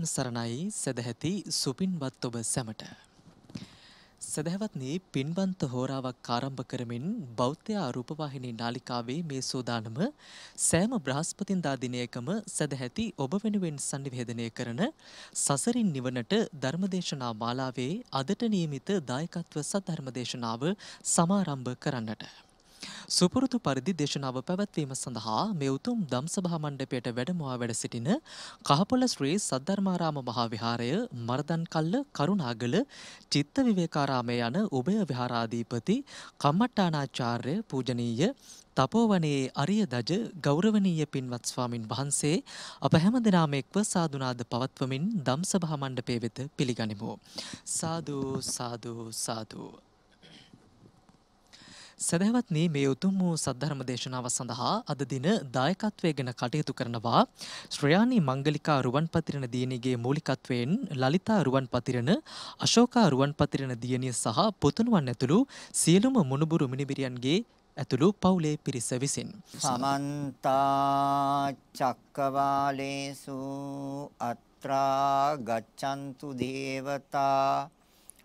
තෙරුවන් සරණයි සදැහැති සුපින්වත් ඔබ සැමට. සදැහැවත්නි පින්වන්ත හෝරාවක් ආරම්භ කරමින් බෞද්ධ රූපවාහිනී නාලිකාවේ මේ සෝදානම සෑම බ්‍රහස්පතින්දා දිනයකම සදැහැති ඔබ වෙනුවෙන් sannivedanaya කරන සසරින් නිවනට ධර්මදේශනා මාලාවේ අදට නියමිත දායකත්ව සද්ධර්මදේශනාව සමාරම්භ කරන්නට සුපුරුදු පරිදි දේශනාව පැවැත්වීම සඳහා මේ උතුම් දම්සභා මණ්ඩපයට වැඩමවා වැඩ සිටින කහපොළ ශ්‍රී සද්ධර්මාරාම මහා විහාරය මරදන්කල්ල කරුණාගල චිත්ත විවේකාරාමය යන උභය විහාරාධිපති කම්මට්ටානාචාර්ය පූජනීය තපෝවනයේ අරිය දජ ගෞරවනීය පින්වත් ස්වාමින් වහන්සේ අප හැම දෙනාම එක්ව සාදුනාද පවත්වමින් දම්සභා මණ්ඩපය වෙත පිළිගනිමු. සාදු සාදු සාදු සැදැවත්නී මේ උතුම් වූ සද්ධර්ම දේශනාව සඳහා අද දින දායකත්වය ගැන කටයුතු කරනවා ශ්‍රයානී මංගලිකා රුවන්පතිරණ දියණියගේ මූලිකත්වයෙන් ලලිතා රුවන්පතිරණ අශෝකා රුවන්පතිරණ දියණිය සහ පුතුණුවන් ඇතුළු සියලුම මුණුබුරු මිනිබිරියන්ගේ ඇතුළු පවුලේ පිරිස විසින් සමන්ත චක්කවාලේසු අත්‍රා ගච්ඡන්තු දේවතා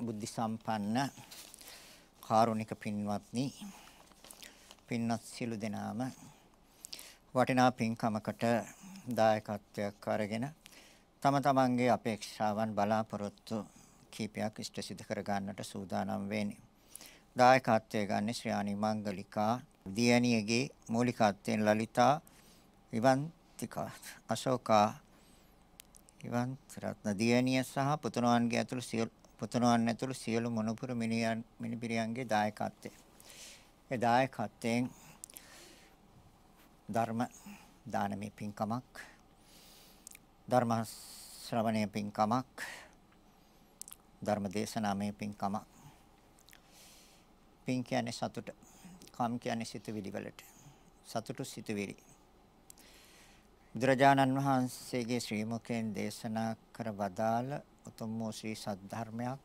බුද්ධ සම්පන්න කාරුණික පින්වත්නි පින්වත් සිළු දෙනාම වටිනා පින්කමකට දායකත්වයක් අරගෙන තම තමන්ගේ අපේක්ෂාවන් බලාපොරොත්තු කීපයක් ඉෂ්ට සිදු කර ගන්නට සූදානම් වෙන්නේ. දායකත්වය ගන්න ශ්‍රාණි මංගලිකා දියණියගේ මූලිකත්වයෙන් ලලිතා විවන්තිකා අශෝකා ඉවන් රත්න දියණිය සහ පුතුණවන්ගේ ඇතුළු සියලු පුතණුවන් ඇතුළු සියලු මොනපුර මිනියන් මිනිපිරියන්ගේ දායකත්වය. ඒ දායකත්වයෙන් ධර්ම දානමය පින්කමක් ධර්ම ශ්‍රවණය පින්කමක් ධර්ම දේශනාමය පින්කමක් පින් කියන්නේ සතුට කම් කියන්නේ සිතුවිලි වලට සතුටු සිතුවිලි බුදුරජාණන් වහන්සේගේ ශ්‍රී මුඛයෙන් දේශනා කර වදාළ උතුම් වූ ශ්‍රී සද්ධර්මයක්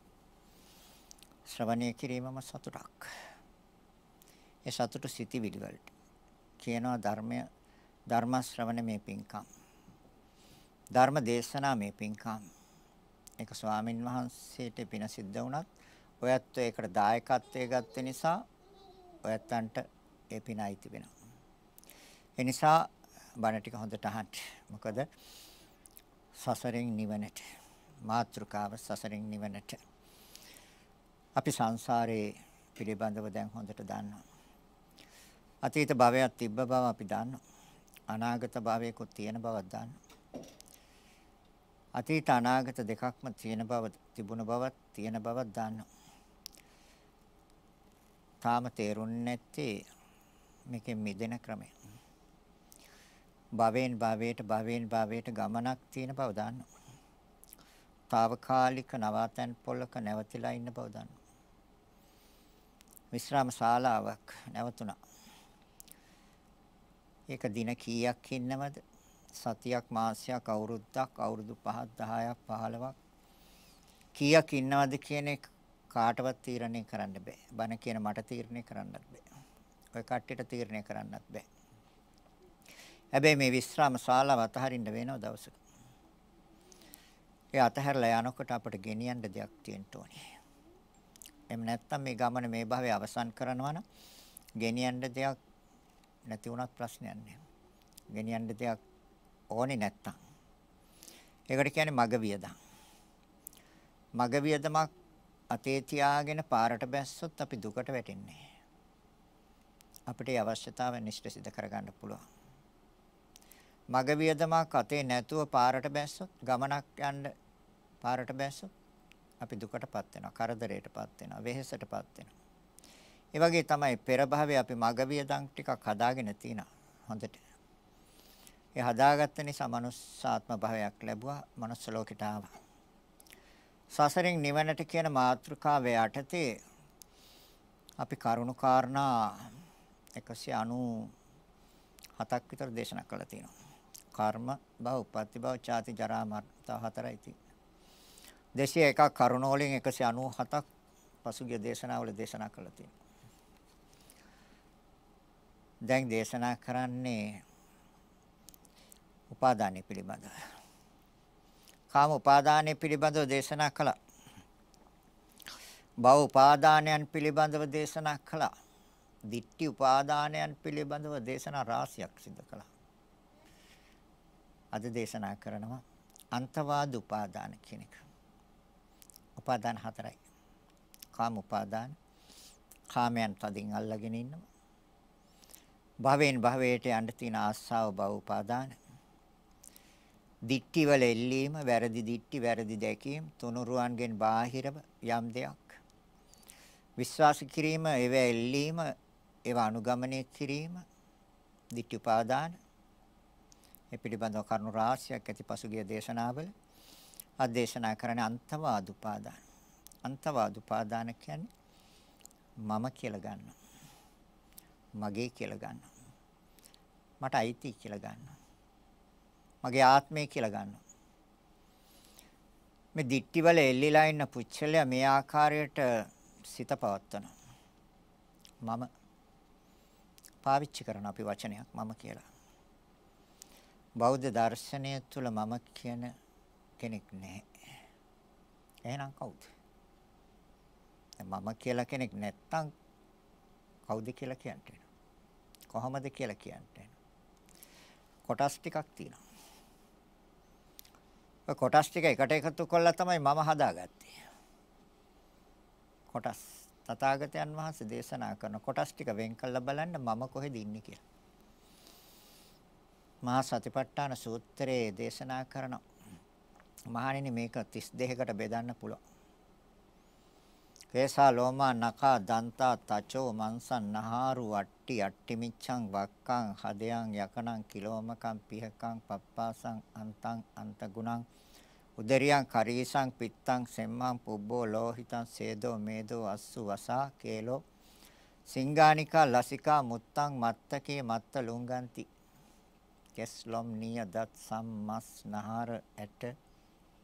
ශ්‍රවණය කිරීමම සතුටක්. ඒ සතුට සිටිවිලි වලට කියනවා ධර්මය ධර්ම ශ්‍රවණ මේ පිංකම්. ධර්ම දේශනා මේ පිංකම්. ඒක ස්වාමින් වහන්සේට පින සිද්ධ වුණත් ඔයත් ඒකට දායකත්වයේ ගත්ත නිසා ඔයත්න්ට ඒ පින අයිති වෙනවා. ඒ නිසා බණ ටික හොඳට අහන්න. මොකද සසරෙන් නිවනට මාත්‍රකාව සසරින් නිවනට. අපි සංසාරේ පිළිබඳව දැන් හොඳට දන්නවා. අතීත භවයක් තිබ්බ බව අපි දන්නවා. අනාගත භවයකුත් තියෙන බවක් දන්නවා. අතීත අනාගත දෙකක්ම තියෙන බව තිබුණ බවත් තියෙන බවක් දන්නවා. තාම තේරුන්නේ නැත්තේ මේකෙන් මිදෙන ක්‍රමය. භවෙන් භවයට භවෙන් භවයට ගමනක් තියෙන බව දන්නවා. తాවකාලික නවාතැන් පොළක නැවතිලා ඉන්න බව දන්නවා. විශ්‍රාම ශාලාවක් නැවතුණා. ඒක දින කීයක් ඉන්නවද? සතියක් මාසයක් අවුරුද්දක් අවුරුදු 5ක් 10ක් 15ක් කීයක් ඉන්නවද කියන එක කාටවත් තීරණය කරන්න බෑ. බන කියන මට තීරණය කරන්නත් බෑ. ඔය කට්ටියට තීරණය කරන්නත් බෑ. හැබැයි මේ විශ්‍රාම ශාලාව අතහරින්න වෙනව දවසක. ඒ අතහැරලා යනකොට අපට ගෙනියන්න දෙයක් තියෙන්න ඕනේ. එම් නැත්තම් මේ ගමන මේ භවය අවසන් කරනවා නම් ගෙනියන්න දෙයක් නැති වුණත් ප්‍රශ්නයක් නැහැ. ගෙනියන්න දෙයක් ඕනේ නැත්තම්. ඒකට කියන්නේ මග වියදම්. මග වියදමක් අතේ තියාගෙන පාරට බැස්සොත් අපි දුකට වැටෙන්නේ. අපිට ඒ අවශ්‍යතාවය නිෂ්ඨ සිද්ධ කරගන්න පුළුවන්. මග වියදමක් අතේ නැතුව පාරට බැස්සොත් ගමනක් යන්න පාරට බැස්සොත් අපි දුකටපත් වෙනවා, කරදරයටපත් වෙනවා, වෙහෙසටපත් වෙනවා. ඒ වගේ තමයි පෙර භවයේ අපි මග වියදම් ටිකක් හදාගෙන තිනවා. හොඳට. ඒ හදාගත්ත නිසා manussාත්ම භවයක් ලැබුවා, manuss ලෝකයට ආවා. සසරෙන් නිවනට කියන මාතෘකාව යටතේ අපි කරුණු කාරණා 197ක් විතර දේශනා කළා තියෙනවා. කර්ම භව, උපත්ති භව, ඡාති, ජරා, මරණ තව හතරයි තියෙන්නේ. 201ක් කරුණ වලින් 197ක් පසුගිය දේශනාවල දේශනා කළා තියෙනවා. දැන් දේශනා කරන්නේ උපාදානය පිළිබඳව. කාම උපාදානය පිළිබඳව දේශනා කළා. භව උපාදානයන් පිළිබඳව දේශනා කළා. දිට්ඨි උපාදානයන් පිළිබඳව දේශනා රාශියක් සිදු කළා. අද දේශනා කරනවා අන්තවාද උපාදාන කියන එක. උපාදාන හතරයි. කාම උපාදාන. කාමයන් තදින් අල්ලගෙන ඉන්නවා. භවෙන් භවයට යන්න තියෙන ආස්සාව භව උපාදාන. දික්ටි වල එල්ලීම, වැරදි දික්ටි, වැරදි දැකීම, තුනුරුවන්ගෙන් බාහිරව යම් දෙයක්. විශ්වාස කිරීම, ඒව එල්ලීම, ඒව අනුගමනය කිරීම, දික්ටි උපාදාන. මේ පිළිබඳව කරුණු රාශියක් ඇති පසුගිය දේශනාවල අධේශනා කරන්නේ අන්තවාද උපාදාන. අන්තවාද උපාදාන කියන්නේ මම කියලා ගන්නවා. මගේ කියලා ගන්නවා. මට අයිති කියලා ගන්නවා. මගේ ආත්මය කියලා ගන්නවා. මේ දික්ටිවල එල්ලිලා ඉන්න පුච්චලයා මේ ආකාරයට සිත පවත්වනවා. මම පාවිච්චි කරන අපි වචනයක් මම කියලා. බෞද්ධ දර්ශනය තුළ මම කියන කෙනෙක් නැහැ. එහෙනම් කවුද? මම කියලා කෙනෙක් නැත්තම් කවුද කියලා කියන්න වෙනවා. කොහොමද කියලා කියන්න වෙනවා. කොටස් ටිකක් තියෙනවා. ඔය කොටස් ටික එකට එකතු කළා තමයි මම හදාගත්තේ. කොටස් තථාගතයන් වහන්සේ දේශනා කරන කොටස් ටික වෙන් කළා බලන්න මම කොහෙද ඉන්නේ කියලා. මහා සතිපට්ඨාන සූත්‍රයේ දේශනා කරනවා මහණෙනි මේක 32කට බෙදන්න පුළුවන්. කේසා ලෝමා නකා දන්තා තචෝ මංසන් නහාරු වට්ටි අට්ටි මිච්ඡං වක්කං හදයන් යකණං කිලෝමකං පිහකං පප්පාසං අන්තං අන්තගුණං උදරියං කරීසං පිත්තං සෙම්මං පුබ්බෝ ලෝහිතං සේදෝ මේදෝ අස්සු වසා කේලෝ සිංගානිකා ලසිකා මුත්තං මත්තකේ මත්ත ලුංගන්ති කෙස්ලොම් නිය දත් සම්මස් නහර ඇට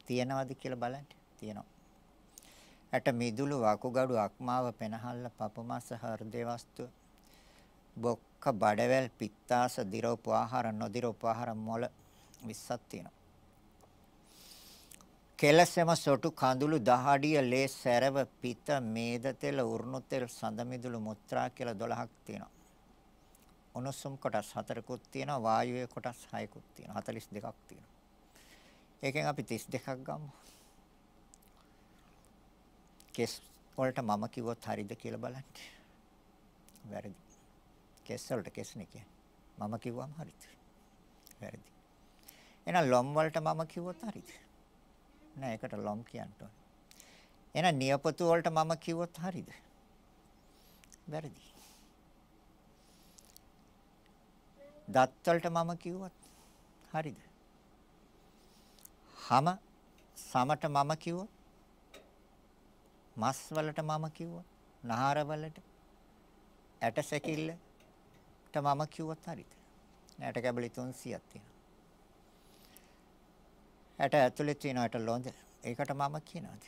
තියනවාද කියලා බලන්න. තියෙනවා. ඇට මිදුළු වකුගඩු අක්මාව පෙනහල්ල පපමාස හෘදේ වස්තුව බොක්ක බඩවැල් පිත්තාස දිරෝප ආහාර නොදිරෝප ආහාර මොළ 20ක් තියෙනවා. කෙලසෙම සොටු කඳුළු දහඩිය ලේ සැරව පිත මේද තෙල උරුණු තෙල් සඳ මිදුළු මුත්‍රා කියලා 12ක් තියෙනවා. උණුසුම් කොටස් 4කුත් තියෙනවා වායුවේ කොටස් 6කුත් තියෙනවා 42ක් තියෙනවා. ඒකෙන් අපි 32ක් ගමු. කෙස් වලට මම කිව්වොත් හරිද කියලා බලන්න. වැරදි. කෙස් වලට කෙස් නේ කියන්නේ. මම කිව්වම හරිද? වැරදි. එහෙනම් ලොම් වලට මම කිව්වොත් හරිද? නෑ ඒකට ලොම් කියන්න ඕනේ. එහෙනම් නියපොතු වලට මම කිව්වොත් හරිද? වැරදි. දත් වලට මම කිව්වත් හරිද? හම සමට මම කිව්වා. මස් වලට මම කිව්වා. නහර වලට ඇට සැකිල්ලට මම කිව්වත් හරිද? ඇට කැබලි 300ක් තියෙනවා. ඇට ඇතුලේ තියෙන ඇට ලොඳ. ඒකට මම කියනවාද?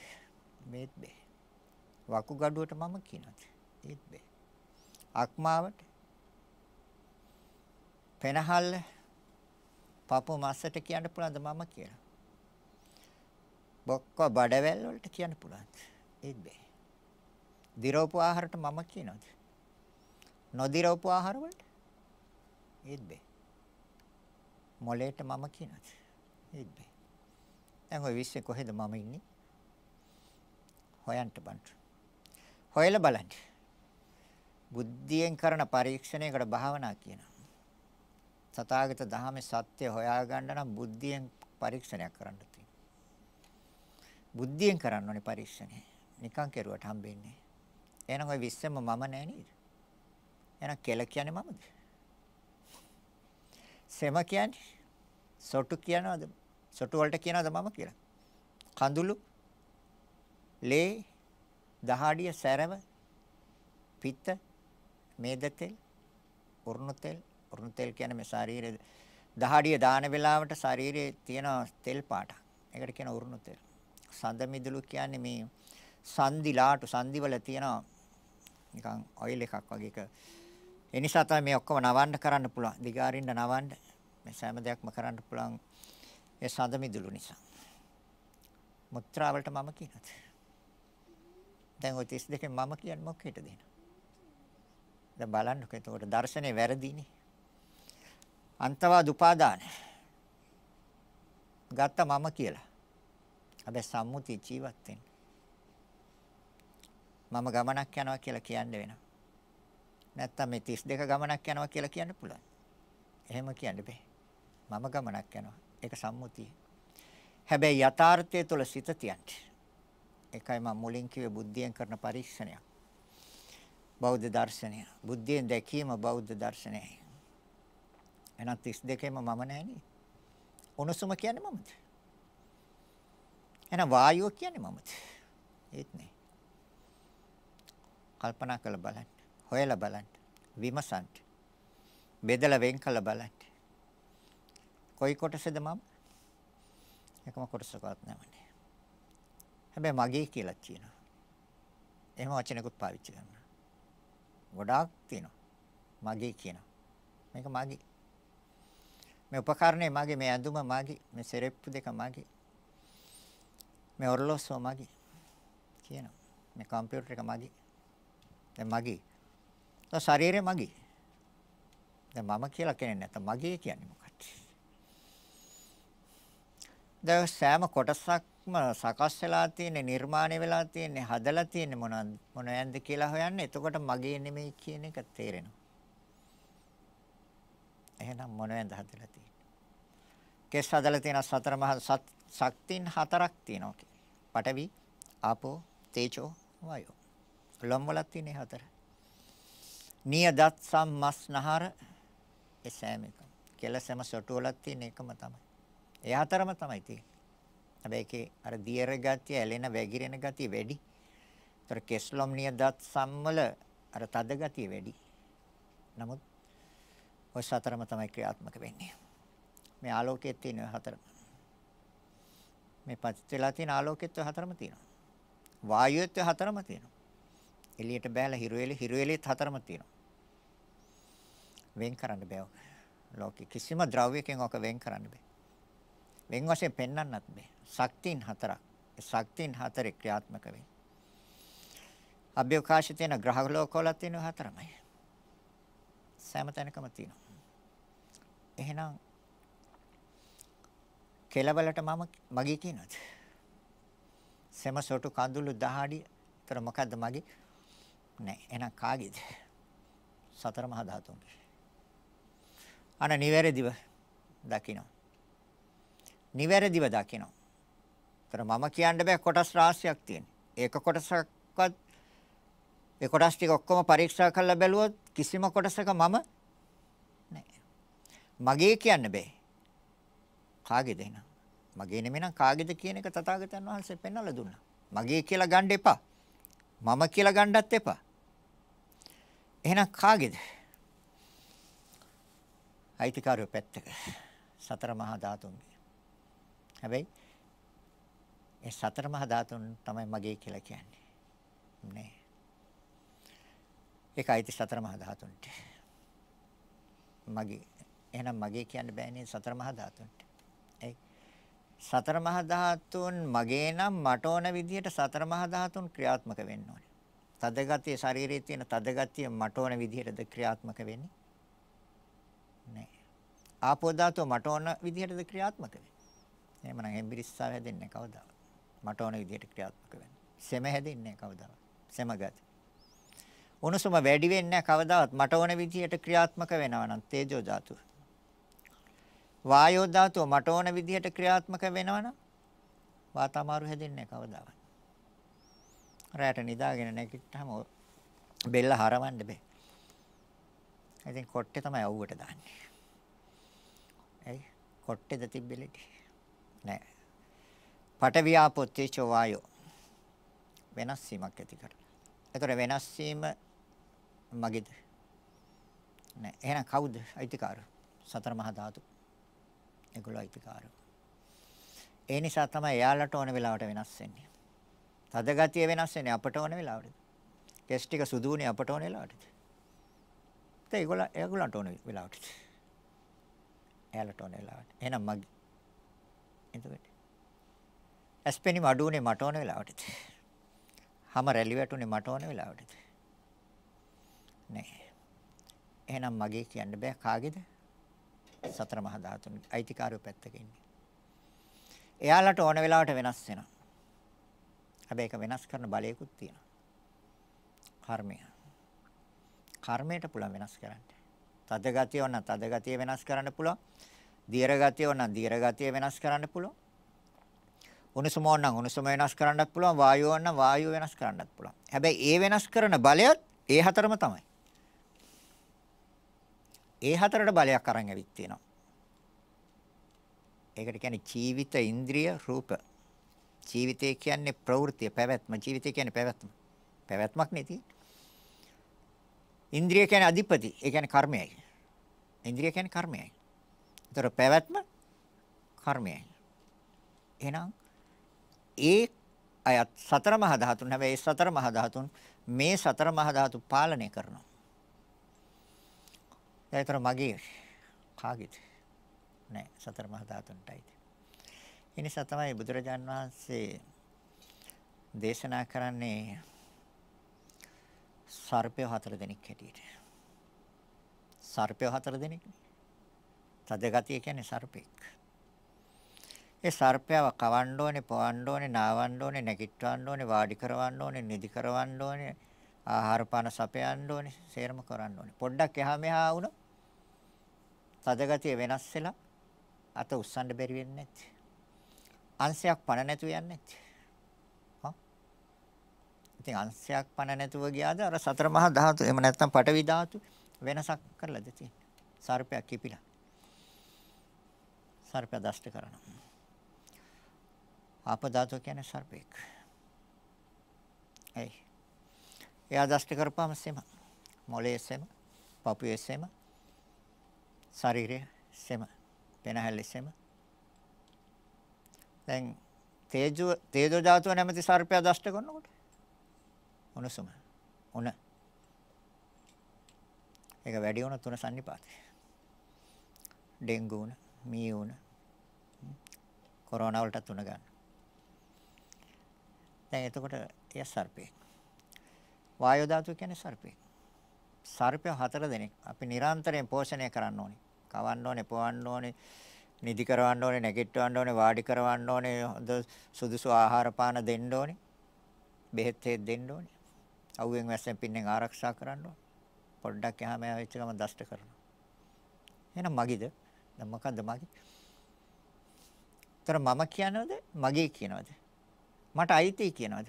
මේත් බෑ. වකුගඩුවට මම කියනවාද? ඒත් බෑ. අක්මාවට පෙනහල්ල පපු මස්සට කියන්න පුළුවන්ද මම කියලා? බොක්ක බඩවැල් වලට කියන්න පුළුවන්. ඒත් බෑ. දිරෝපු ආහාරට මම කියනවාද? නොදිරෝපු ආහාර වලට? ඒත් බෑ. මොලේට මම කියනවාද? ඒත් බෑ. දැන් ඔය විශ්සේ කොහෙද මම ඉන්නේ? හොයන්න බං. හොයලා බලන්න. බුද්ධියෙන් කරන පරීක්ෂණයකට භාවනා කියනවා. තථාගත ධර්මයේ සත්‍ය හොයාගන්න නම් බුද්ධියෙන් පරීක්ෂණයක් කරන්න බුද්ධියෙන් කරන්න ඕනේ පරික්ෂණය. නිකන් කෙරුවට හම්බෙන්නේ. එහෙනම් ওই 20ම මම නෑ නේද? එහෙනම් කෙල කියන්නේ මමද? සෙම කියන්නේ සොටු කියනවාද? සොටු වලට කියනවාද මම කියලා? කඳුළු ලේ දහඩිය සැරව පිත්ත මේද තෙල් උරුණු තෙල් උරුණු තෙල් කියන්නේ මේ ශරීරයේ දහඩිය දාන වෙලාවට ශරීරයේ තියෙන තෙල් පාටක්. ඒකට කියන උරුණු තෙල්. සඳමිදුළු කියන්නේ මේ සන්දිලාට සන්දිවල තියෙන නිකන් ඔයිල් එකක් වගේ එක. ඒ නිසා තමයි මේ ඔක්කොම නවන්න කරන්න පුළුවන්. දිගාරින්න නවන්න මේ සෑම දෙයක්ම කරන්න පුළුවන් ඒ සඳමිදුළු නිසා. මුත්‍රා වලට මම කියනද? දැන් ওই 32 මම කියන්නේ මොකේද දෙන? දැන් බලන්නකෝ එතකොට දර්ශනේ වැරදිනේ. අන්තවාද උපාදාන. ගත්ත මම කියලා. හැබැයි සම්මුති ජීවත් වෙන්න. මම ගමනක් යනවා කියලා කියන්න වෙනවා. නැත්තම් මේ 32 ගමනක් යනවා කියලා කියන්න පුළුවන්. එහෙම කියන්න බෑ. මම ගමනක් යනවා. ඒක සම්මුතිය. හැබැයි යථාර්ථය තුළ සිත තියන්න. ඒකයි මම මුලින් කිව්වේ බුද්ධියෙන් කරන පරීක්ෂණයක්. බෞද්ධ දර්ශනය. බුද්ධියෙන් දැකීම බෞද්ධ දර්ශනයයි. එහෙනම් 32ෙම මම නැහැ නේ. උණුසුම කියන්නේ මමද? එහෙනම් වායුව කියන්නේ මමද? ඒත් නෑ. කල්පනා කරලා බලන්න. හොයලා බලන්න. විමසන්න. බෙදලා වෙන් කරලා බලන්න. කොයි කොටසද මම? එකම කොටසකවත් නැවනේ. හැබැයි මගේ කියලා කියනවා. එහෙම වචනකුත් පාවිච්චි කරනවා. ගොඩාක් තියෙනවා. මගේ කියනවා. මේක මගේ. මේ උපකරණය මගේ, මේ ඇඳුම මගේ, මේ සෙරෙප්පු දෙක මගේ. මේ ඔරලොස්සෝ මගේ කියනවා මේ කම්පියුටර් එක මගේ දැන් මගේ તો ශරීරය මගේ දැන් මම කියලා කියන්නේ නැත්නම් මගේ කියන්නේ මොකක්ද දැන් සෑම කොටසක්ම සකස් වෙලා තියෙන නිර්මාණය වෙලා තියෙන හදලා තියෙන මොනවද මොනවද කියලා හොයන්නේ එතකොට මගේ නෙමෙයි කියන එක තේරෙනවා එහෙනම් මොනවද හදලා තියෙන්නේ කෙස් හදලා තියෙන සතර මහා ශක්තින් හතරක් තියෙනවා කියන්නේ. පඨවි, ආපෝ, තේජෝ, වායෝ. ලොම් වල තියෙන හතර. නියදත් සම්මස්නහර ඒ සෑම එකම. කෙලසම සොටු වල තියෙන එකම තමයි. ඒ හතරම තමයි තියෙන්නේ. හැබැයි ඒකේ අර දියර ගතිය, ඇලෙන වැగిරෙන ගතිය වැඩි. ඒතර කෙස්ලොම් නියදත් සම්වල අර තද ගතිය වැඩි. නමුත් ඔය සතරම තමයි ක්‍රියාත්මක වෙන්නේ. මේ ආලෝකයේ තියෙන හතර. මේ පතිත් වෙලා තියෙන ආලෝකයේත් හතරම තියෙනවා. වායුවේත් හතරම තියෙනවා. එළියට බෑලා හිරුවෙලේ හිරුවෙලේත් හතරම තියෙනවා. වෙන් කරන්න බෑ. ලෝකේ කිසිම ද්‍රව්‍යකින් ඔක වෙන් කරන්න බෑ. වෙන් වශයෙන් පෙන්වන්නත් බෑ. ශක්තියින් හතරක්. ඒ ශක්තියින් හතරේ ක්‍රියාත්මක වෙන්නේ. අභ්‍යවකාශයේ තියෙන ග්‍රහ ලෝකවල තියෙන හතරමයි. සෑම තැනකම තියෙනවා. එහෙනම් කෙලවලට මම මගේ කියනවාද? සෙම සොටු කඳුළු දහඩිය. ඒතර මොකද්ද මගේ? නෑ. එහෙනම් කාගේද? සතර මහා ධාතුන්ගේ. අන නිවැරදිව දකිනවා. නිවැරදිව දකිනවා. ඒතර මම කියන්න බෑ කොටස් රාශියක් තියෙන. ඒක කොටසක්වත් ඒ කොටස් ටික ඔක්කොම පරීක්ෂා කරලා බැලුවොත් කිසිම කොටසක මම නෑ. මගේ කියන්න බෑ. කාගේද එහෙනම්? මගේ නෙමෙනම් කාගේද කියන එක තථාගතයන් වහන්සේ පෙන්වලා දුන්නා. මගේ කියලා ගන්න එපා. මම කියලා ගන්නත් එපා. එහෙනම් කාගේද? අයිතිකාරයෝ පැත්තක. සතර මහා ධාතුන්ගේ. හැබැයි ඒ සතර මහා ධාතුන් තමයි මගේ කියලා කියන්නේ. නේ. ඒක අයිති සතර මහා ධාතුන්ට. මගේ. එහෙනම් මගේ කියන්න බෑනේ සතර මහා ධාතුන්ට. සතර මහා ධාතුන් මගේ නම් මට ඕන විදිහට සතර මහා ධාතුන් ක්‍රියාත්මක වෙන්න ඕනේ. තදගතිය ශරීරයේ තියෙන තදගතිය මට ඕන විදිහටද ක්‍රියාත්මක වෙන්නේ? නෑ. ආපෝ ධාතුව මට ඕන විදිහටද ක්‍රියාත්මක වෙන්නේ? එහෙමනම් එම්බිරිස්සාව හැදෙන්නේ කවදාවත්. මට ඕන විදිහට ක්‍රියාත්මක වෙන්නේ. සෙම හැදෙන්නේ කවදාවත්. සෙමගත. උණුසුම වැඩි වෙන්නේ කවදාවත් මට ඕන විදිහට ක්‍රියාත්මක වෙනවා නම් තේජෝ ධාතුව. වායෝ ධාතුව මට ඕන විදිහට ක්‍රියාත්මක වෙනවනම් වාත අමාරු හැදෙන්නේ නැහැ කවදාවත්. රැට නිදාගෙන නැගිට්ටාම බෙල්ල හරවන්න බෑ. ඉතින් කොට්ටේ තමයි අවුවට දාන්නේ. ඇයි? කොට්ටේද තිබෙලෙටි. නෑ. පටවියාපොත්තේ චෝවායෝ. වෙනස් වීමක් ඇති කරනවා. ඒතර වෙනස් වීම මගේද? නෑ. එහෙනම් කවුද අයිතිකාරය? සතර මහා ධාතු. ඒගොල්ලෝ අයිතිකාරෝ. ඒ නිසා තමයි එයාලට ඕන වෙලාවට වෙනස් වෙන්නේ. තද ගතිය වෙනස් වෙන්නේ අපට ඕන වෙලාවට. ටෙස්ට් ටික සුදු වුණේ අපට ඕන වෙලාවටද? ඒ ඒගොල්ලෝ ඒගොල්ලන්ට ඕන වෙලාවටද? එයාලට ඕන වෙලාවට. එහෙනම් මගේ එතකොට ඇස්පෙනීම අඩු වුණේ මට ඕන වෙලාවටද? හැම රැලි වැටුනේ මට ඕන වෙලාවටද? නෑ. එහෙනම් මගේ කියන්න බෑ කාගේද? සතර මහා ධාතුන් අයිතිකාරයෝ පැත්තක ඉන්නේ. එයාලට ඕන වෙලාවට වෙනස් වෙනවා. හැබැයි ඒක වෙනස් කරන බලයකුත් තියෙනවා. කර්මය. කර්මයට පුළුවන් වෙනස් කරන්න. තද ගතිය ඕන තද ගතිය වෙනස් කරන්න පුළුවන්. දියර ගතිය ඕන දියර ගතිය වෙනස් කරන්න පුළුවන්. උණුසුම ඕන උණුසුම වෙනස් කරන්නත් පුළුවන්. වායුව ඕන වායුව වෙනස් කරන්නත් පුළුවන්. හැබැයි ඒ වෙනස් කරන බලයත් ඒ හතරම තමයි. ඒ හතරට බලයක් අරන් ඇවිත් තියෙනවා. ඒකට කියන්නේ ජීවිත ඉන්ද්‍රිය රූප. ජීවිතය කියන්නේ ප්‍රවෘත්ති පැවැත්ම. ජීවිතය කියන්නේ පැවැත්ම. පැවැත්මක් නෙති. ඉන්ද්‍රිය කියන්නේ අධිපති. ඒ කියන්නේ කර්මයයි. ඉන්ද්‍රිය කියන්නේ කර්මයයි. ඒතර පැවැත්ම කර්මයයි. එහෙනම් ඒ අයත් සතර මහා ධාතුන් හැබැයි ඒ සතර මහා ධාතුන් මේ සතර මහා ධාතු පාලනය කරනවා. ඒතර මගේ කාගේද? නෑ සතර මහා ධාතුන්ටයි. ඒ නිසා තමයි බුදුරජාන් වහන්සේ දේශනා කරන්නේ සර්පය හතර දෙනෙක් හැටියට. සර්පය හතර දෙනෙක්. තදගතිය කියන්නේ සර්පෙක්. ඒ සර්පයව කවන්න ඕනේ, පවන්න ඕනේ, නාවන්න ඕනේ, නැගිටවන්න ඕනේ, වාඩි කරවන්න ඕනේ, නිදි කරවන්න ඕනේ, ආහාර පාන සපයන්න ඕනේ, සේරම කරන්න ඕනේ. පොඩ්ඩක් එහා මෙහා වුණොත් තදගතිය වෙනස් වෙලා අත උස්සන්න බැරි වෙන්නේ නැති. අංශයක් පණ නැතුව යන්නේ නැති. හා. ඉතින් අංශයක් පණ නැතුව ගියාද අර සතර මහා ධාතු එහෙම නැත්නම් පටවි ධාතු වෙනසක් කරලාද තියෙන්නේ. සර්පයක් කිපිලා. සර්පය දෂ්ට කරනවා. ආප ධාතුව කියන්නේ සර්පෙක්. ඒයි එයා දෂ්ට කරපුවාම සෙම. මොලේ සෙම, පපුවේ සෙම, ශරීරයේ සෙම, පෙනහැල්ලේ සෙම. දැන් තේජෝ තේජෝ ධාතුව නැමැති සර්පයා දෂ්ට කරනකොට උණුසුම උණ ඒක වැඩි වුණ තුන සංනිපාතේ ඩෙන්ගු උණ මී උණ කොරෝනා වලට තුන ගන්න දැන් එතකොට එයා සර්පේ වායෝ ධාතුව කියන්නේ සර්පේ. සර්පය හතර දෙනෙක්. අපි නිරන්තරයෙන් පෝෂණය කරන්න ඕනේ. කවන්න ඕනේ, පොවන්න ඕනේ, නිදි කරවන්න ඕනේ, නැගිටවන්න ඕනේ, වාඩි කරවන්න ඕනේ, හොඳ සුදුසු ආහාර පාන දෙන්න ඕනේ. බෙහෙත් දෙන්න ඕනේ. අවුවෙන් වැස්සෙන් පින්නෙන් ආරක්ෂා කරන්න ඕනේ. පොඩ්ඩක් එහාම ඇවිත් ගම දෂ්ට කරනවා. එහෙනම් මගිද? දැන් මොකද්ද මගි? ତර මම කියනවද? මගේ කියනවද? මට අයිති කියනවද?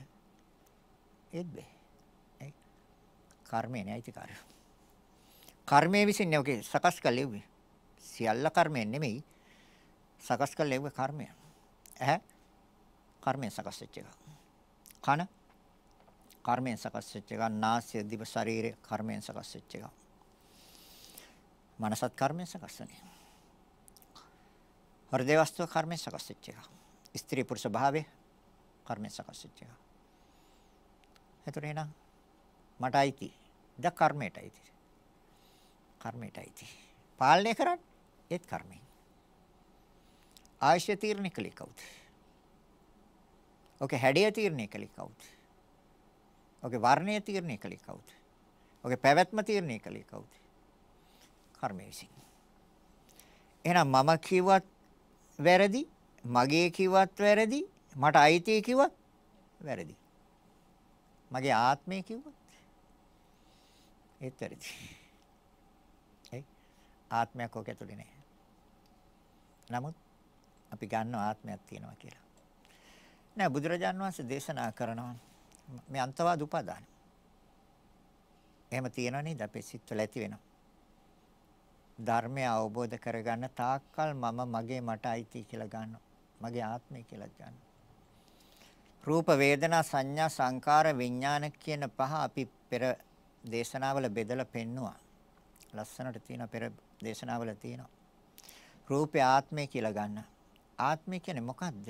ඒත් බෑ. කර්මය නේ අයිතිකාරය. කර්මයේ විසින් නේ ඔකේ සකස් කළේ උවේ. සියල්ල කර්මයෙන් නෙමෙයි සකස් කළේ උවේ කර්මය. ඇහැ කර්මයෙන් සකස් වෙච්ච එක. කන කර්මයෙන් සකස් වෙච්ච එක. නාසය දිව ශරීරය කර්මයෙන් සකස් වෙච්ච එක. මනසත් කර්මයෙන් සකස් වෙන්නේ. හෘදේ වස්තුව කර්මයෙන් සකස් වෙච්ච එක. ස්ත්‍රී පුරුෂ භාවය කර්මයෙන් සකස් වෙච්ච එක. එතකොට එහෙනම් මට අයිති. ද කර්මයට අයිති. කර්මයට අයිති. පාලනය කරන්නේ ඒත් කර්මයෙන්. ආයශ්‍ය තීරණය කළේ කවුද? ඔකේ හැඩය තීරණය කළේ කවුද? ඔකේ වර්ණය තීරණය කළේ කවුද? ඔකේ පැවැත්ම තීරණය කළේ කවුද? කර්මය විසින්. එහෙනම් මම කිව්වත් වැරදි, මගේ කිව්වත් වැරදි, මට අයිති කිව්වත් වැරදි. මගේ ආත්මය කිව්වා ඒත් වැරදි. ඒ ආත්මයක් ඔක ඇතුලේ නැහැ. නමුත් අපි ගන්න ආත්මයක් තියෙනවා කියලා. නෑ බුදුරජාන් වහන්සේ දේශනා කරනවා මේ අන්තවාද උපාදාන. එහෙම තියෙනව නේද අපේ සිත්වල ඇති වෙනවා. ධර්මය අවබෝධ කරගන්න තාක්කල් මම මගේ මට අයිති කියලා ගන්නවා. මගේ ආත්මය කියලා ගන්නවා. රූප වේදනා සංඥා සංකාර විඥාන කියන පහ අපි පෙර දේශනාවල බෙදලා පෙන්නවා. ලස්සනට තියෙන පෙර දේශනාවල තියෙනවා. රූපේ ආත්මය කියලා ගන්න. ආත්මය කියන්නේ මොකද්ද?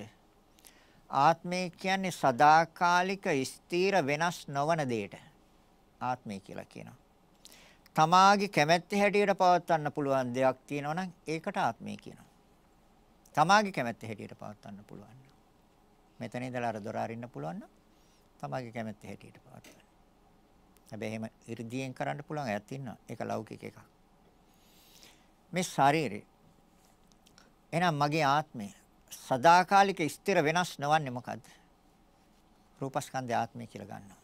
ආත්මය කියන්නේ සදාකාලික ස්ථිර වෙනස් නොවන දෙයට. ආත්මය කියලා කියනවා. තමාගේ කැමැත්ත හැටියට පවත්වන්න පුළුවන් දෙයක් තියෙනවා නම් ඒකට ආත්මය කියනවා. තමාගේ කැමැත්ත හැටියට පවත්වන්න පුළුවන්. මෙතන ඉඳලා අර දොර අරින්න පුළුවන් නම් තමාගේ කැමැත්ත හැටියට පවත්වන්න. හැබැයි එහෙම 이르දීෙන් කරන්න පුළුවන් අයත් ඉන්නවා. ඒක ලෞකික එකක්. මේ ශරීරය එහෙනම් මගේ ආත්මය සදාකාලික ස්ථිර වෙනස් නොවන්නේ මොකද්ද? රූපස්කන්ධ ආත්මය කියලා ගන්නවා.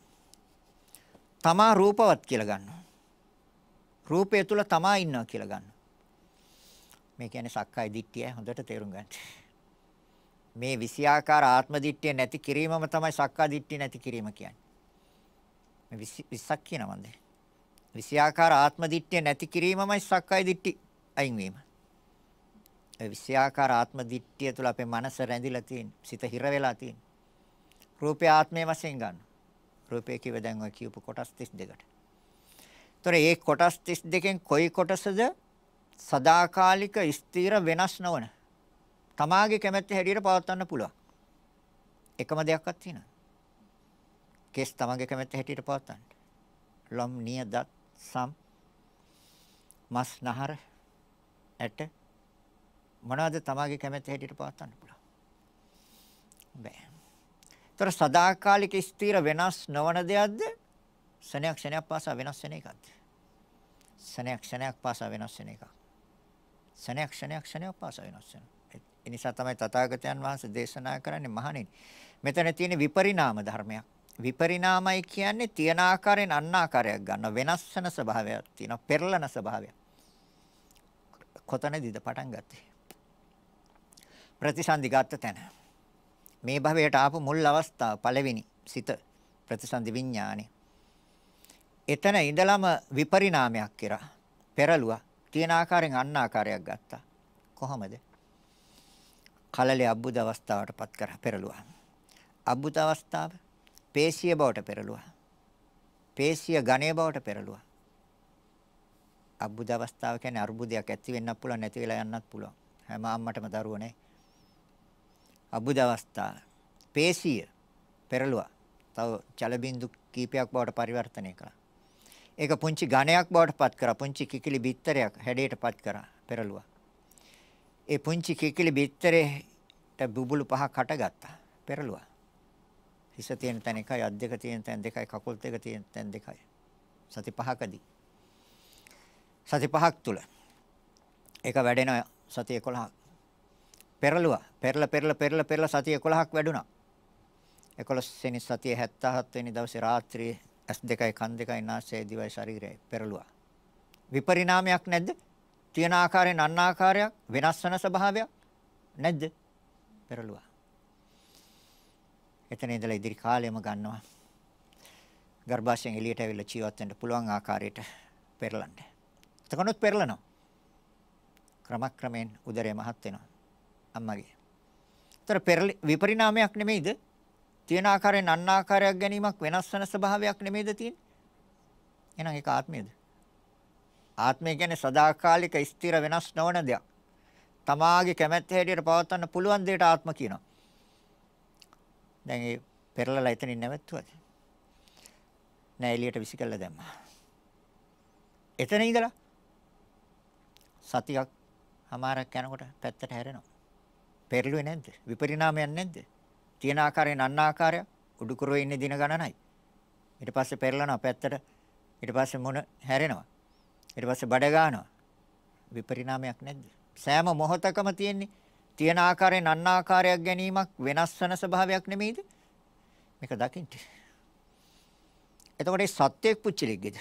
තමා රූපවත් කියලා ගන්නවා. රූපය තුල තමා ඉන්නවා කියලා ගන්නවා. මේ කියන්නේ සක්කාය දිට්ඨිය හොඳට තේරුම් ගන්න. මේ විෂයාකාර ආත්ම දිට්ඨිය නැති කිරීමම තමයි සක්කා දිට්ඨිය නැති කිරීම කියන්නේ. මේ 20ක් කියනවාද? විෂයාකාර ආත්ම දිට්ඨිය නැති කිරීමමයි සක්කාය දිට්ඨි අයින් වීම. ඒ විෂයාකාර ආත්ම දිට්ඨිය තුල අපේ මනස රැඳිලා තියෙන, සිත හිර වෙලා තියෙන. රූපේ ආත්මය වශයෙන් ගන්න. රූපේ කිව දැන් ඔය කියපු කොටස් 32කට. ඒතර ඒ කොටස් 32කින් කොයි කොටසද සදාකාලික ස්ථිර වෙනස් නොවන? තමාගේ කැමැත්ත හැටියට පවත්වන්න පුළුවන්. එකම දෙයක්වත් තියෙනවා. කෙස් තමන්ගේ කැමැත්ත හැටියට පවත්වන්න. ලොම් නිය දත් සම් මස් නහර ඇට මොනවද තමාගේ කැමැත්ත හැටියට පවත්වන්න පුළුවන්. බෑ. ତර සදාකාලික ස්ථිර වෙනස් නොවන දෙයක්ද? ශනයක් ශනයක් පාසා වෙනස් වෙන එකක්ද? ශනයක් ශනයක් පාසා වෙනස් වෙන එකක්. ශනයක් ශනයක් ශනයක් පාසා වෙනස් වෙනවා. ඒ නිසා තමයි තථාගතයන් වහන්සේ දේශනා කරන්නේ මහණෙනි. මෙතන තියෙන විපරිණාම ධර්මයක්. විපරිණාමයි කියන්නේ තියන ආකාරයෙන් අන්න ආකාරයක් ගන්න වෙනස් වෙන ස්වභාවයක් තියෙනවා පෙරලන ස්වභාවයක් කොතනදීද පටන් ගත්තේ ප්‍රතිසන්දි ගත තැන මේ භවයට ආපු මුල් අවස්ථාව පළවෙනි සිත ප්‍රතිසන්දි විඥානේ එතන ඉඳලම විපරිණාමයක් කරා පෙරලුවා තියන ආකාරයෙන් අන්න ආකාරයක් ගත්තා කොහොමද කලලේ අබ්බුද අවස්ථාවටපත් කරා පෙරලුවා අබ්බුත අවස්ථාව පේශීය බවට පෙරළුවා. පේශීය ඝණය බවට පෙරළුවා. අබ්බුද අවස්ථාව කියන්නේ අර්බුදයක් ඇති වෙන්නත් පුළුවන් නැති වෙලා යන්නත් පුළුවන්. හැම අම්මටම දරුවනේ. අබ්බුද අවස්ථාව. පේශීය පෙරළුවා. තව ජල බිඳු කීපයක් බවට පරිවර්තනය කළා. ඒක පුංචි ඝණයක් බවට පත් කරා. පුංචි කිකිලි බිත්තරයක් හැඩයට පත් කරා. පෙරළුවා. ඒ පුංචි කිකිලි බිත්තරේට බුබුලු පහක් හටගත්තා. පෙරළුවා. හිස තියෙන තැන එකයි අත් දෙක තියෙන තැන දෙකයි කකුල් දෙක තියෙන තැන දෙකයි සති පහකදී සති පහක් තුල ඒක වැඩෙන සති 11ක් පෙරළුවා පෙරල පෙරල පෙරල පෙරල සති 11ක් වැඩුණා 11 වෙනි සතියේ 77 වෙනි දවසේ රාත්‍රියේ S2යි කන් දෙකයි නාසයයි දිවයි ශරීරයයි පෙරළුවා විපරිණාමයක් නැද්ද තියෙන ආකාරයෙන් අන් ආකාරයක් වෙනස් වෙන ස්වභාවයක් නැද්ද පෙරළුවා එතන ඉඳලා ඉදිරි කාලයම ගන්නවා. ගර්භාෂයෙන් එළියට ඇවිල්ලා ජීවත් වෙන්න පුළුවන් ආකාරයට පෙරලන්න. එතකොටත් පෙරලනවා. ක්‍රමක්‍රමයෙන් උදරය මහත් වෙනවා. අම්මගේ. ඒතර විපරිණාමයක් නෙමෙයිද? තියෙන ආකාරයෙන් අන්න ආකාරයක් ගැනීමක් වෙනස් වෙන ස්වභාවයක් නෙමෙයිද තියෙන්නේ? එහෙනම් ඒක ආත්මයද? ආත්මය කියන්නේ සදාකාලික ස්ථිර වෙනස් නොවන දෙයක්. තමාගේ කැමැත්ත හැටියට පවත්වන්න පුළුවන් දෙයට ආත්ම කියනවා. දැන් ඒ පෙරලලා එතනින් නැවතුවද? නෑ එළියට විසිකලා දැම්මා. එතන ඉඳලා සතියක් හමාරක් යනකොට පැත්තට හැරෙනවා. පෙරළුවේ නැද්ද? විපරිණාමයක් නැද්ද? තියෙන ආකාරයෙන් අන්න ආකාරය උඩුකුරේ ඉන්නේ දින ගණනයි. ඊට පස්සේ පෙරලනවා පැත්තට. ඊට පස්සේ මොන හැරෙනවා. ඊට පස්සේ බඩ ගන්නවා. විපරිණාමයක් නැද්ද? සෑම මොහොතකම තියෙන්නේ තියෙන ආකාරයෙන් අන්න ආකාරයක් ගැනීමක් වෙනස් වෙන ස්වභාවයක් නෙමෙයිද? මේක දකින්න. එතකොට මේ සත්‍යයක් පුච්චලෙක්ගේද?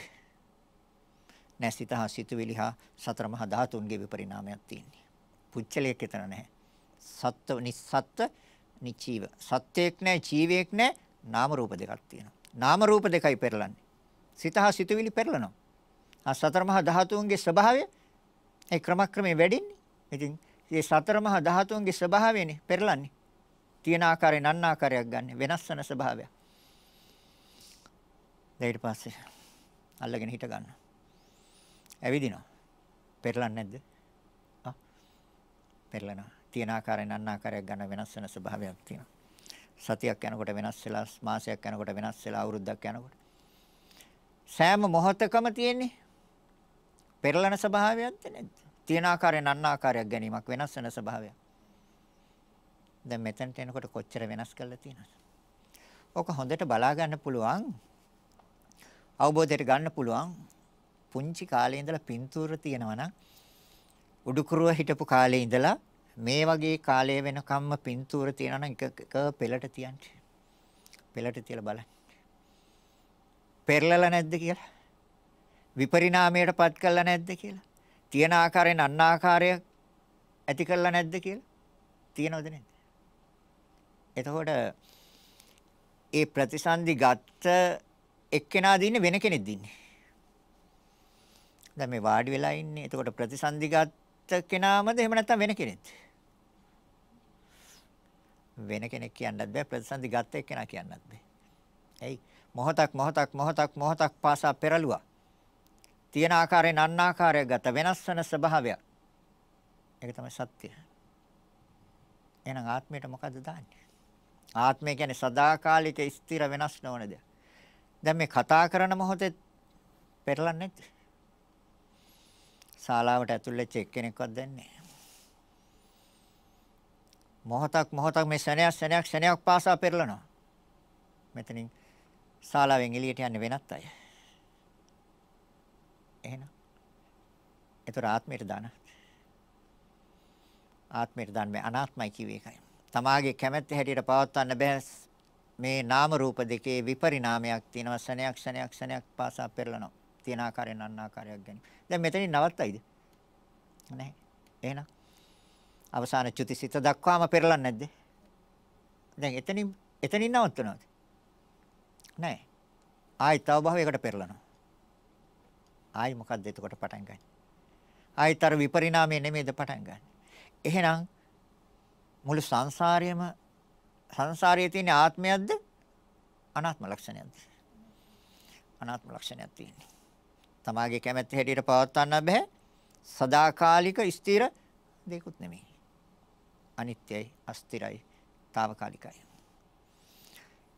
නැසිත හා සිතුවිලි හා සතර මහා ධාතුන්ගේ විපරිණාමයක් තියෙන්නේ. පුච්චලයක් එතන නැහැ. සත්ත්ව නිස්සත්ත්ව නිචීව. සත්‍යයක් නැහැ, ජීවයක් නැහැ, නාම රූප දෙකක් තියෙනවා. නාම රූප දෙකයි පෙරලන්නේ. සිත හා සිතුවිලි පෙරලනවා. ආ සතර මහා ධාතුන්ගේ ස්වභාවය ඒ ක්‍රමක්‍රමයෙන් වැඩින්නේ. ඉතින් ඒ සතර මහා ධාතුන්ගේ ස්වභාවයනේ පෙරලන්නේ. තියෙන ආකාරයෙන් අන්න ආකාරයක් ගන්න වෙනස් වෙන ස්වභාවයක්. ඊට පස්සේ අල්ලගෙන හිට ගන්න. ඇවිදිනවා. පෙරලන්නේ නැද්ද? ආ. පෙරලනවා. තියෙන ආකාරයෙන් අන්න ආකාරයක් ගන්න වෙනස් වෙන ස්වභාවයක් තියෙනවා. සතියක් යනකොට වෙනස් වෙලා මාසයක් යනකොට වෙනස් වෙලා අවුරුද්දක් යනකොට සෑම මොහොතකම තියෙන්නේ පෙරලන ස්වභාවයක්ද නැද්ද? තියෙන ආකාරයෙන් අන්න ආකාරයක් ගැනීමක් වෙනස් වෙන ස්වභාවයක්. දැන් මෙතනට එනකොට කොච්චර වෙනස් කරලා තියෙනවද? ඕක හොඳට බලා ගන්න පුළුවන්. අවබෝධයට ගන්න පුළුවන්. පුංචි කාලේ ඉඳලා පින්තූර තියෙනවා නම් උඩුකුරුව හිටපු කාලේ ඉඳලා මේ වගේ කාලය වෙනකම්ම පින්තූර තියෙනවා නම් එක එක පෙළට තියන්න. පෙළට තියලා බලන්න. පෙරලලා නැද්ද කියලා? විපරිණාමයටපත් කළා නැද්ද කියලා? තියෙන ආකාරයෙන් අන්න ආකාරය ඇති කළා නැද්ද කියලා? තියෙනවද නැද්ද? එතකොට ඒ ප්‍රතිසන්දි ගත්ත එක්කෙනාද ඉන්නේ වෙන කෙනෙක්ද ඉන්නේ? දැන් මේ වාඩි වෙලා ඉන්නේ. එතකොට ප්‍රතිසන්දි ගත්ත කෙනාමද එහෙම නැත්නම් වෙන කෙනෙක්ද? වෙන කෙනෙක් කියන්නත් බෑ ප්‍රතිසන්දි ගත්ත එක්කෙනා කියන්නත් බෑ. ඇයි? මොහොතක් මොහොතක් මොහොතක් මොහොතක් පාසා පෙරළුවා. තියෙන ආකාරයෙන් අන් ආකාරයක් ගත වෙනස් වෙන ස්වභාවයක්. ඒක තමයි සත්‍ය. එහෙනම් ආත්මයට මොකද්ද දාන්නේ? ආත්මය කියන්නේ සදාකාලික ස්ථිර වෙනස් නොවන දෙයක්. දැන් මේ කතා කරන මොහොතේ පෙරලන්නේ නැද්ද? ශාලාවට ඇතුල් වෙච්ච එක්කෙනෙක්වත් දැන් නැහැ. මොහොතක් මොහොතක් මේ ශනයක් ශනයක් ශනයක් පාසා පෙරලනවා. මෙතනින් ශාලාවෙන් එළියට යන්නේ වෙනත් අය. එහෙනම්. ඒතර ආත්මයට දාන. ආත්මයට දාන්න මේ අනාත්මයි කියවේ එකයි. තමාගේ කැමැත්ත හැටියට පවත්වන්න බෑ. මේ නාම රූප දෙකේ විපරිණාමයක් තියෙනවා ක්ෂණයක් ක්ෂණයක් ක්ෂණයක් පාසා පෙරලනවා. තියෙන ආකාරයෙන් අන්න ආකාරයක් ගැනීම. දැන් මෙතනින් නවත්තයිද? නැහැ. එහෙනම් අවසාන චුතිසිත දක්වාම පෙරලන්නේ නැද්ද? දැන් එතනින් එතනින් නවත්වනවද? නැහැ. ආයෙත් තව භවයකට පෙරලනවා. ආයි මොකද්ද එතකොට පටන් ගන්න. ආයිතර විපරිණාමය නෙමෙයිද පටන් ගන්න. එහෙනම් මුළු සංසාරයේම සංසාරයේ තියෙන ආත්මයක්ද අනාත්ම ලක්ෂණයක්ද? අනාත්ම ලක්ෂණයක් තියෙන්නේ. තමාගේ කැමැත්ත හැටියට පවත්වන්න බෑ. සදාකාලික ස්ථිර දෙයක්ුත් නෙමෙයි. අනිත්‍යයි, අස්ථිරයි, తాවකාලිකයි.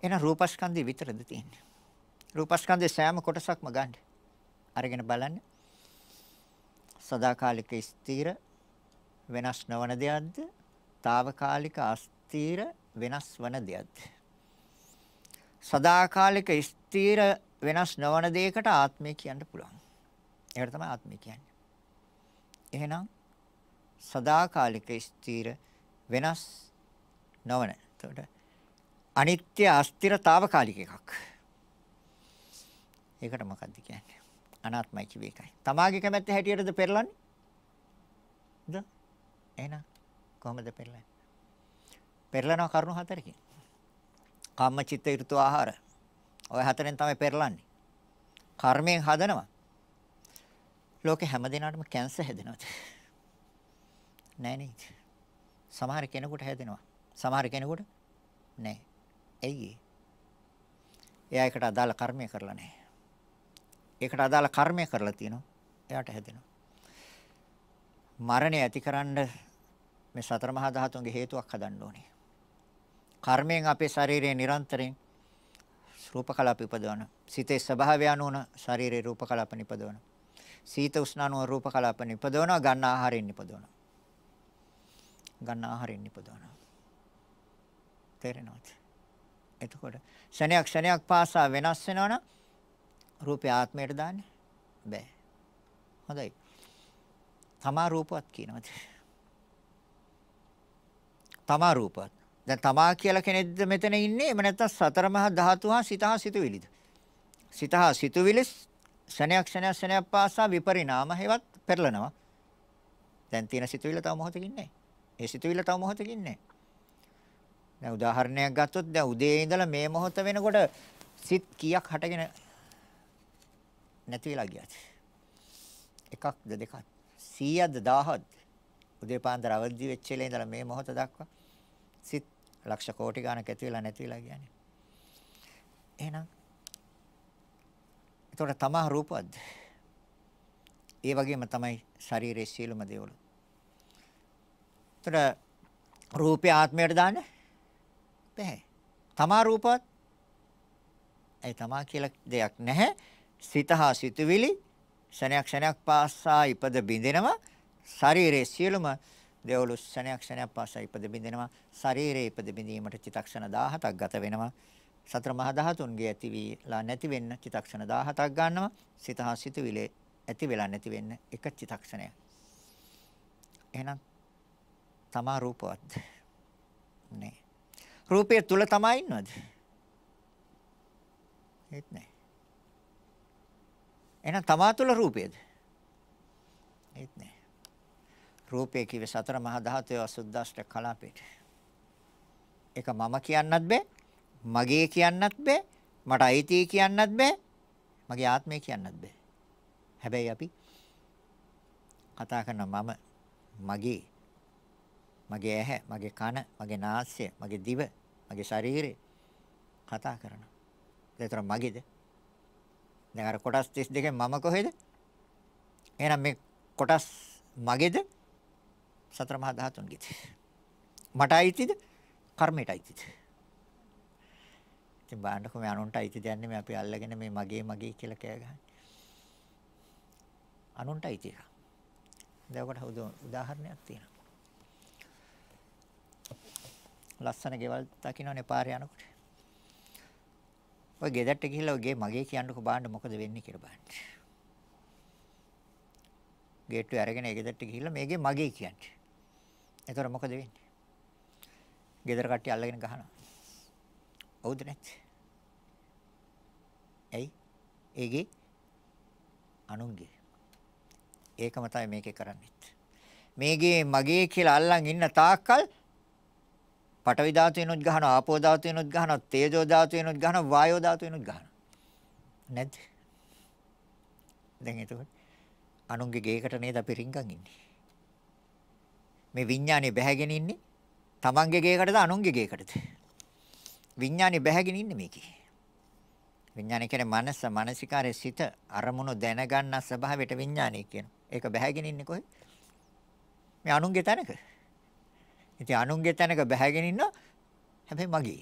එහෙනම් රූපස්කන්ධය විතරද තියෙන්නේ? රූපස්කන්ධයේ සෑම කොටසක්ම ගන්නේ අරගෙන බලන්න. සදාකාලික ස්ථිර වෙනස් නොවන දෙයක්ද? తాවකාලික අස්ථිර වෙනස් වන දෙයක්ද? සදාකාලික ස්ථිර වෙනස් නොවන දෙයකට ආත්මය කියන්න පුළුවන්. ඒකට තමයි ආත්මය කියන්නේ. එහෙනම් සදාකාලික ස්ථිර වෙනස් නොවන. එතකොට අනිත්‍ය අස්ථිරතාවකාලික එකක්. ඒකට මොකක්ද කියන්නේ? අනාත්මයි කිව්ව එකයි. තමාගේ කැමැත්ත හැටියටද පෙරලන්නේ? ද? එහෙනම් කොහොමද පෙරලන්නේ? පෙරලනවා කරුණු හතරකින්. කම්ම චිත්ත ඍතු ආහාර. ওই හතරෙන් තමයි පෙරලන්නේ. කර්මයෙන් හදනවා. ලෝකේ හැම දිනාටම කැන්සර් හැදෙනවද? නෑ නේද? සමහර කෙනෙකුට හැදෙනවා. සමහර කෙනෙකුට නෑ. ඇයි ඒ? එයා එකට අදාළ කර්මය කරලා නැහැ. ඒකට අදාළ කර්මය කරලා තියෙනවා. එයාට හැදෙනවා. මරණය ඇතිකරන්න මේ සතර මහා ධාතුන්ගේ හේතුවක් හදන්න ඕනේ. කර්මයෙන් අපේ ශරීරයේ නිරන්තරයෙන් රූප කලාප ඉපදවන. සිතේ ස්වභාවය අනුව ශරීරයේ රූප කලාප නිපදවන. සීත උෂ්ණ අනුව රූප කලාප නිපදවනවා ගන්න ආහාරයෙන් නිපදවනවා. ගන්න ආහාරයෙන් නිපදවනවා. තේරෙනවද? එතකොට ශනයක් ශනයක් පාසා වෙනස් වෙනවනම් රූපේ ආත්මයට දාන්නේ? බෑ. හොඳයි. තමා රූපවත් කියනවාද? තමා රූපවත්. දැන් තමා කියලා කෙනෙක්ද මෙතන ඉන්නේ? එම නැත්තම් සතර මහා ධාතු හා සිතහා සිතුවිලිද? සිතහා සිතුවිලි ශනයක් ශනයක් ශනයක් පාසා විපරිණාම හේවත් පෙරලනවා. දැන් තියෙන සිතුවිල්ල තව මොහොතකින් නැහැ. ඒ සිතුවිල්ල තව මොහොතකින් නැහැ. දැන් උදාහරණයක් ගත්තොත් දැන් උදේ ඉඳලා මේ මොහොත වෙනකොට සිත් කීයක් හටගෙන නැති වෙලා ගියාද? එකක්ද දෙකක්ද? 100ක්ද 1000ක්ද? උදේ පාන්දර අවදි වෙච්ච වෙලේ ඉඳලා මේ මොහොත දක්වා සිත් ලක්ෂ කෝටි ගණක් ඇති වෙලා නැති වෙලා කියන්නේ. එහෙනම් එතකොට තමා රූපවත්ද? ඒ වගේම තමයි ශරීරයේ සියලුම දේවල්. එතකොට රූපය ආත්මයට දාන්න බැහැ. තමා රූපවත් ඒ තමා කියලා දෙයක් නැහැ. සිත හා සිතුවිලි ශණයක් ශණයක් පාසා ඉපද බිඳෙනවා ශරීරයේ සියලුම දේවලු ශණයක් ශණයක් පාසා ඉපද බිඳෙනවා ශරීරයේ ඉපද බිඳීමට චිතක්ෂණ 17ක් ගත වෙනවා සතර මහා ධාතුන්ගේ ඇති වෙලා නැති වෙන්න චිතක්ෂණ 17ක් ගන්නවා සිත හා සිතුවිලි ඇති වෙලා නැති වෙන්න එක චිතක්ෂණය එහෙනම් තමා රූපවත් නේ රූපය තුල තමා ඉන්නවද ඒත් නෑ එහෙනම් තමා තුළ රූපයද? ඒත් නෑ. රූපය කිව්වේ සතර මහා ධාතය අසුද්දාෂ්ට කලාපේට. ඒක මම කියන්නත් බෑ. මගේ කියන්නත් බෑ. මට අයිති කියන්නත් බෑ. මගේ ආත්මය කියන්නත් බෑ. හැබැයි අපි කතා කරන මම මගේ මගේ ඇහැ, මගේ කන, මගේ නාසය, මගේ දිව, මගේ ශරීරය කතා කරනවා. ඒතර මගේද? දැන් අර කොටස් 32න් මම කොහෙද? එහෙනම් මේ කොටස් මගේද? සතර මහා ධාතුන්ගේද? මට අයිතිද? කර්මයට අයිතිද? ඉතින් බලන්නකො මේ අනුන්ට අයිති දෙයක් නෙමෙයි අපි අල්ලගෙන මේ මගේ මගේ කියලා කෑ ගහන්නේ. අනුන්ට අයිති එක. දැන් උදාහරණයක් තියෙනවා. ලස්සන ගෙවල් දකින්න පාරේ යනකොට ඔය ගෙදරට ගිහිල්ලා ඔය ගේ මගේ කියන්නකෝ බලන්න මොකද වෙන්නේ කියලා බලන්න. ගේට්ටු අරගෙන ඒ ගෙදරට ගිහිල්ලා මේගේ මගේ කියන්න. එතකොට මොකද වෙන්නේ? ගෙදර කට්ටිය අල්ලගෙන ගහනවා. ඔව්ද නැත්? ඇයි? ඒගේ අනුන්ගේ. ඒකම තමයි මේකේ කරන්නේ. මේගේ මගේ කියලා අල්ලන් ඉන්න තාක්කල් පඨවි ධාතුවෙනුත් ගහනවා, ආපෝ ධාතුවෙනුත් ගහනවා, තේජෝ ධාතුවෙනුත් ගහනවා, වායෝ ධාතුවෙනුත් ගහනවා. නැද්ද? දැන් එතකොට අනුන්ගේ ගේකට නේද අපි රින්ගන් ඉන්නේ. මේ විඥානේ බැහැගෙන ඉන්නේ තමන්ගේ ගේකටද අනුන්ගේ ගේකටද? විඥානේ බැහැගෙන ඉන්නේ මේකේ. විඥානේ කියන්නේ මනස, මානසිකාරයේ සිත අරමුණු දැනගන්න ස්වභාවයට විඥානේ කියනවා. ඒක බැහැගෙන ඉන්නේ කොහේ? මේ අනුන්ගේ තැනක. ඉතින් අනුන්ගේ තැනක බැහැගෙන ඉන්න හැබැයි මගේ.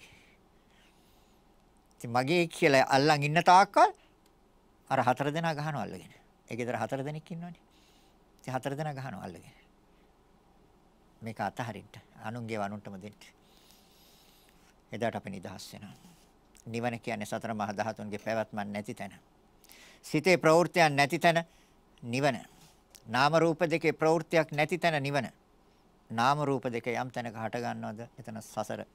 ඉතින් මගේ කියලා අල්ලන් ඉන්න තාක්කල් අර හතර දෙනා ගහනවා අල්ලගෙන. ඒකේතර හතර දෙනෙක් ඉන්නවනේ. ඉතින් හතර දෙනා ගහනවා අල්ලගෙන. මේක අතහරින්න. අනුන්ගේ වනුන්ටම දෙන්න. එදාට අපි නිදහස් වෙනවා. නිවන කියන්නේ සතර මහා ධාතුන්ගේ පැවැත්මක් නැති තැන. සිතේ ප්‍රවෘත්තියක් නැති තැන නිවන. නාම රූප දෙකේ ප්‍රවෘත්තියක් නැති තැන නිවන. නාම රූප දෙක යම් තැනක හට ගන්නවද? එතන සසර.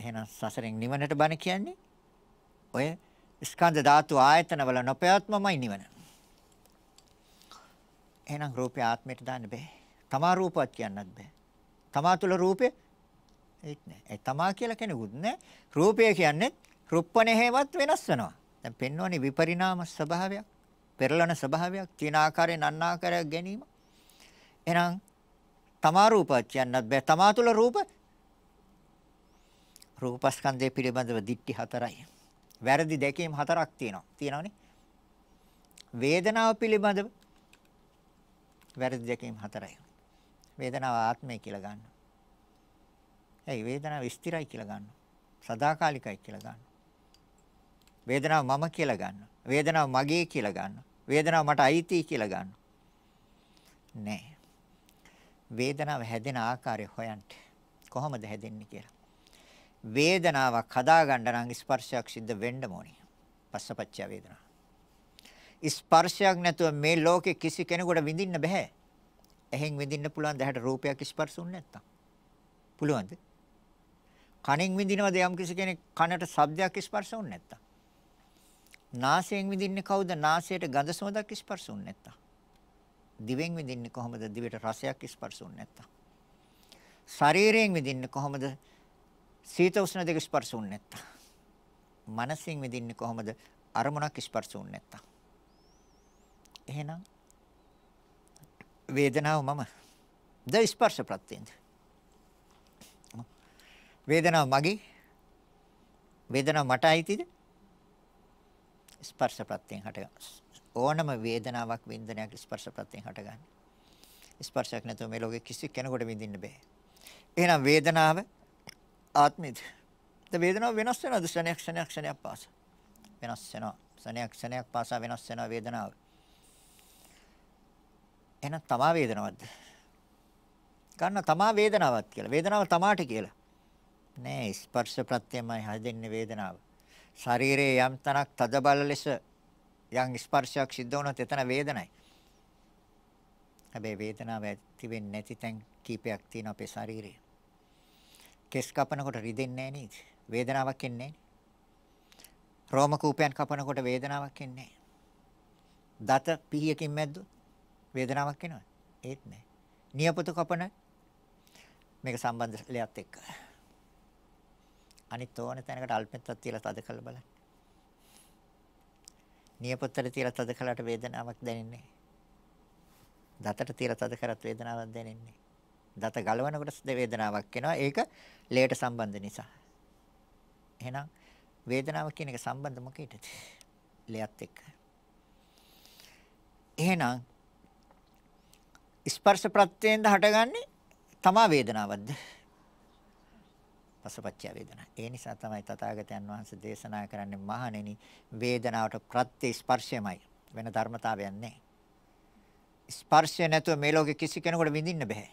එහෙනම් සසරෙන් නිවනට බණ කියන්නේ ඔය ස්කන්ධ ධාතු ආයතන වල නොපැවැත්මමයි නිවන. එහෙනම් රූපය ආත්මයට දාන්න බෑ. තමා රූපවත් කියන්නත් බෑ. තමා තුල රූපය ඒත් නෑ. ඒ තමා කියලා කෙනෙකුත් නෑ. රූපය කියන්නේ රුප්පණෙහිවත් වෙනස් වෙනවා. දැන් පෙන්වන්නේ විපරිණාම ස්වභාවයක්, පෙරළන ස්වභාවයක්, තීන ආකාරයෙන් අන් ආකාරයක් ගැනීමක්. එහෙනම් තමා රූප කියන්නත් බෑ. තමා තුල රූප රූපස්කන්ධය පිළිබඳව දික්ටි හතරයි. වැරදි දැකීම් හතරක් තියෙනවා. තියෙනවනේ. වේදනාව පිළිබඳව වැරදි දැකීම් හතරයි. වේදනාව ආත්මය කියලා ගන්න. ඒයි වේදනාව ස්ථිරයි කියලා ගන්න. සදාකාලිකයි කියලා ගන්න. වේදනාව මම කියලා ගන්න. වේදනාව මගේ කියලා ගන්න. වේදනාව මට අයිති කියලා ගන්න. නෑ. වේදනාව හැදෙන ආකාරය හොයන්න. කොහොමද හැදෙන්නේ කියලා. වේදනාවක් හදාගන්න නම් ස්පර්ශයක් සිද්ධ වෙන්න ඕනේ. පස්සපච්චය වේදනාව. ස්පර්ශයක් නැතුව මේ ලෝකේ කිසි කෙනෙකුට විඳින්න බෑ. එහෙන් විඳින්න පුළුවන් දැහැට රූපයක් ස්පර්ශුන් නැත්තම්. පුළුවන්ද? කනෙන් විඳිනවද යම් කිසි කෙනෙක් කනට ශබ්දයක් ස්පර්ශුන් නැත්තම්? නාසයෙන් විඳින්නේ කවුද? නාසයට ගඳ සුවඳක් ස්පර්ශුන් නැත්තම්. දිවෙන් විඳින්නේ කොහොමද? දිවට රසයක් ස්පර්ශ වුනේ නැත්තම්. ශරීරයෙන් විඳින්නේ කොහොමද? සීත උෂ්ණ දෙක ස්පර්ශ වුනේ නැත්තම්. මනසින් විඳින්නේ කොහොමද? අරමුණක් ස්පර්ශ වුනේ නැත්තම්. එහෙනම් වේදනාව මම ද ස්පර්ශ ප්‍රත්‍යෙන්ද වේදනාව මගේ වේදනාව මට අයිතිද ස්පර්ශ ප්‍රත්‍යෙන් හටගන්නවා ඕනම වේදනාවක් වින්දනයක් ස්පර්ශ ප්‍රත්‍යයෙන් හටගන්නේ. ස්පර්ශයක් නැතුව මේ ලෝකෙ කිසි කෙනෙකුට විඳින්න බෑ. එහෙනම් වේදනාව ආත්මෙද? ද වේදනාව වෙනස් වෙනවද ක්ෂණයක් ක්ෂණයක් ක්ෂණයක් පාසා? වෙනස් වෙනවා. ක්ෂණයක් ක්ෂණයක් පාසා වෙනස් වෙනවා වේදනාව. එහෙනම් තමා වේදනාවක්ද? ගන්න තමා වේදනාවක් කියලා. වේදනාව තමාට කියලා. නෑ ස්පර්ශ ප්‍රත්‍යයමයි හැදෙන්නේ වේදනාව. ශරීරයේ යම් තනක් තදබල ලෙස යම් ස්පර්ශයක් සිද්ධ වුණොත් එතන වේදනයි. හැබැයි වේදනාව ඇති වෙන්නේ නැති තැන් කීපයක් තියෙන අපේ ශරීරයේ. කෙස් කපනකොට රිදෙන්නේ නැහැ නේද? වේදනාවක් එන්නේ නැහැ. රෝම කූපයන් කපනකොට වේදනාවක් එන්නේ නැහැ. දත පිහියකින් මැද්දොත් වේදනාවක් එනවද? ඒත් නැහැ. නියපොතු කපන මේක සම්බන්ධලයක් එක්ක. අනිත් ඕන තැනකට අල්පෙත්තක් තියලා තද කළ බලන්න. නියපොත්තට තියලා තද කළාට වේදනාවක් දැනෙන්නේ දතට තියලා තද කරත් වේදනාවක් දැනෙන්නේ. දත ගලවනකොට වේදනාවක් එනවා. ඒක ලේට සම්බන්ධ නිසා. එහෙනම් වේදනාව කියන එක සම්බන්ධ මොකේද? ලේයත් එක්ක. එහෙනම් ස්පර්ශ ප්‍රත්‍යයෙන්ද හටගන්නේ තමා වේදනාවක්ද? පසපච්චය වේදනා. ඒ නිසා තමයි තථාගතයන් වහන්සේ දේශනා කරන්නේ මහණෙනි වේදනාවට ප්‍රත්‍ය ස්පර්ශයමයි. වෙන ධර්මතාවයක් නැහැ. ස්පර්ශය නැතුව මේ ලෝකෙ කිසි කෙනෙකුට විඳින්න බෑ.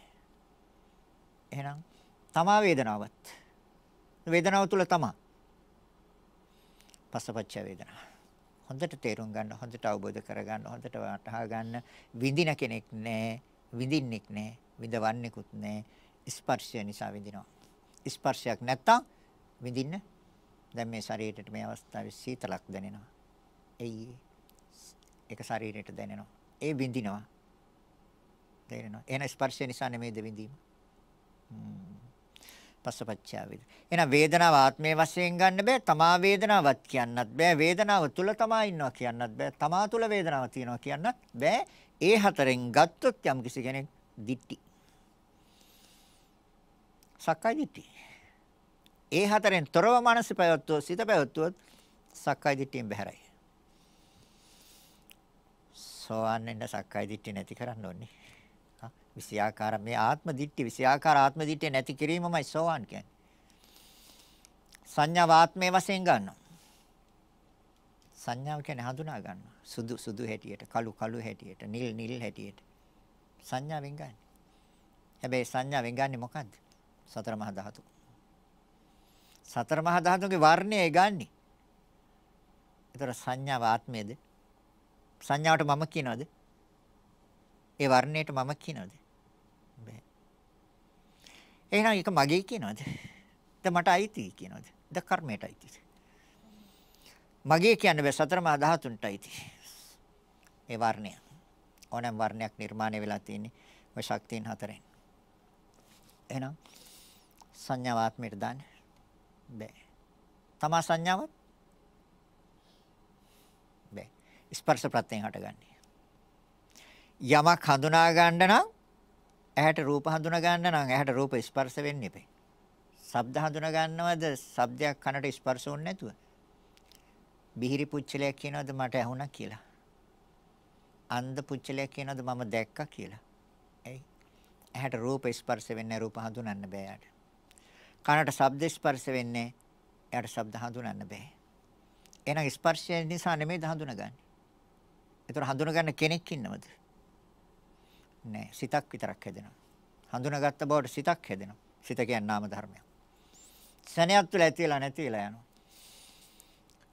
එහෙනම් තමා වේදනාවත් වේදනාව තුල තමා පසපච්චය වේදනා. හොඳට තේරුම් ගන්න, හොඳට අවබෝධ කර ගන්න, හොඳට වටහා ගන්න විඳින කෙනෙක් නැහැ, විඳින්නෙක් නැහැ, විඳවන්නෙකුත් නැහැ. ස්පර්ශය නිසා විඳිනවා. ස්පර්ශයක් නැත්තම් විඳින්න දැන් මේ ශරීරයට මේ අවස්ථාවේ සීතලක් දැනෙනවා. එයි ඒක ශරීරයට දැනෙනවා. ඒ විඳිනවා. දැනෙනවා. එන ස්පර්ශය නිසා නෙමෙයිද විඳීම. පස්සපච්චා වේද. එහෙනම් වේදනාව ආත්මයේ වශයෙන් ගන්න බෑ. තමා වේදනාවක් කියන්නත් බෑ. වේදනාව තුල තමා ඉන්නවා කියන්නත් බෑ. තමා තුල වේදනාවක් තියෙනවා කියන්නත් බෑ. ඒ හතරෙන් ගත්තොත් යම් කිසි කෙනෙක් දිට්ටි සක්කාය දිට්ඨිය. ඒ හතරෙන් තොරව මනස පැවැත්වුවොත් සිත පැවැත්වුවොත් සක්කාය දිට්ඨියෙන් බැහැරයි. සෝවාන් වෙන්න සක්කාය දිට්ඨිය නැති කරන්න ඕනේ. විෂයාකාර මේ ආත්ම දිට්ඨි විෂයාකාර ආත්ම දිට්ඨිය නැති කිරීමමයි සෝවාන් කියන්නේ. සංඥා වාත්මයේ වශයෙන් ගන්නවා. සංඥාව කියන්නේ හඳුනා ගන්නවා. සුදු සුදු හැටියට, කළු කළු හැටියට, නිල් නිල් හැටියට. සංඥාවෙන් ගන්න. හැබැයි සංඥාවෙන් ගන්නෙ මොකද්ද? සතර මහා ධාතු. සතර මහා ධාතුන්ගේ වර්ණය ගන්නේ. ඒතර සංඥාව ආත්මයේද? සංඥාවට මම කියනවද? ඒ වර්ණයට මම කියනවද? බෑ. එහෙනම් ඒක මගේ කියනවද? ද මට අයිති කියනවද? ද කර්මයට අයිතිද? මගේ කියන්න බෑ සතර මහා ධාතුන්ට අයිති. ඒ වර්ණය. ඕනෑම වර්ණයක් නිර්මාණය වෙලා තියෙන්නේ ওই ශක්තියන් හතරෙන්. එහෙනම් සංඥාව ආත්මයට දාන්න බෑ. තමා සංඥාවත් බෑ. ස්පර්ශ ප්‍රත්‍යයෙන් හටගන්නේ. යමක් හඳුනා ගන්න නම් ඇහැට රූප හඳුනා ගන්න නම් ඇහැට රූප ස්පර්ශ වෙන්න ඉපේ. ශබ්ද හඳුනා ගන්නවද? ශබ්දයක් කනට ස්පර්ශ වෙන්නේ නැතුව. බිහිරි පුච්චලයක් කියනවද මට ඇහුණා කියලා. අන්ධ පුච්චලයක් කියනවද මම දැක්කා කියලා. ඇයි? ඇහැට රූප ස්පර්ශ වෙන්නේ රූප හඳුනන්න බෑ යාට. කනට ශබ්ද ස්පර්ශ වෙන්නේ. එයාට ශබ්ද හඳුනන්න බෑ. එහෙනම් ස්පර්ශය නිසා නෙමෙයිද හඳුනගන්නේ. ඒතර හඳුනගන්න කෙනෙක් ඉන්නවද? නෑ. සිතක් විතරක් හැදෙනවා. හඳුනගත්ත බවට සිතක් හැදෙනවා. සිත කියන්නේ නාම ධර්මයක්. සනයක් තුළ ඇති වෙලා නැති වෙලා යනවා.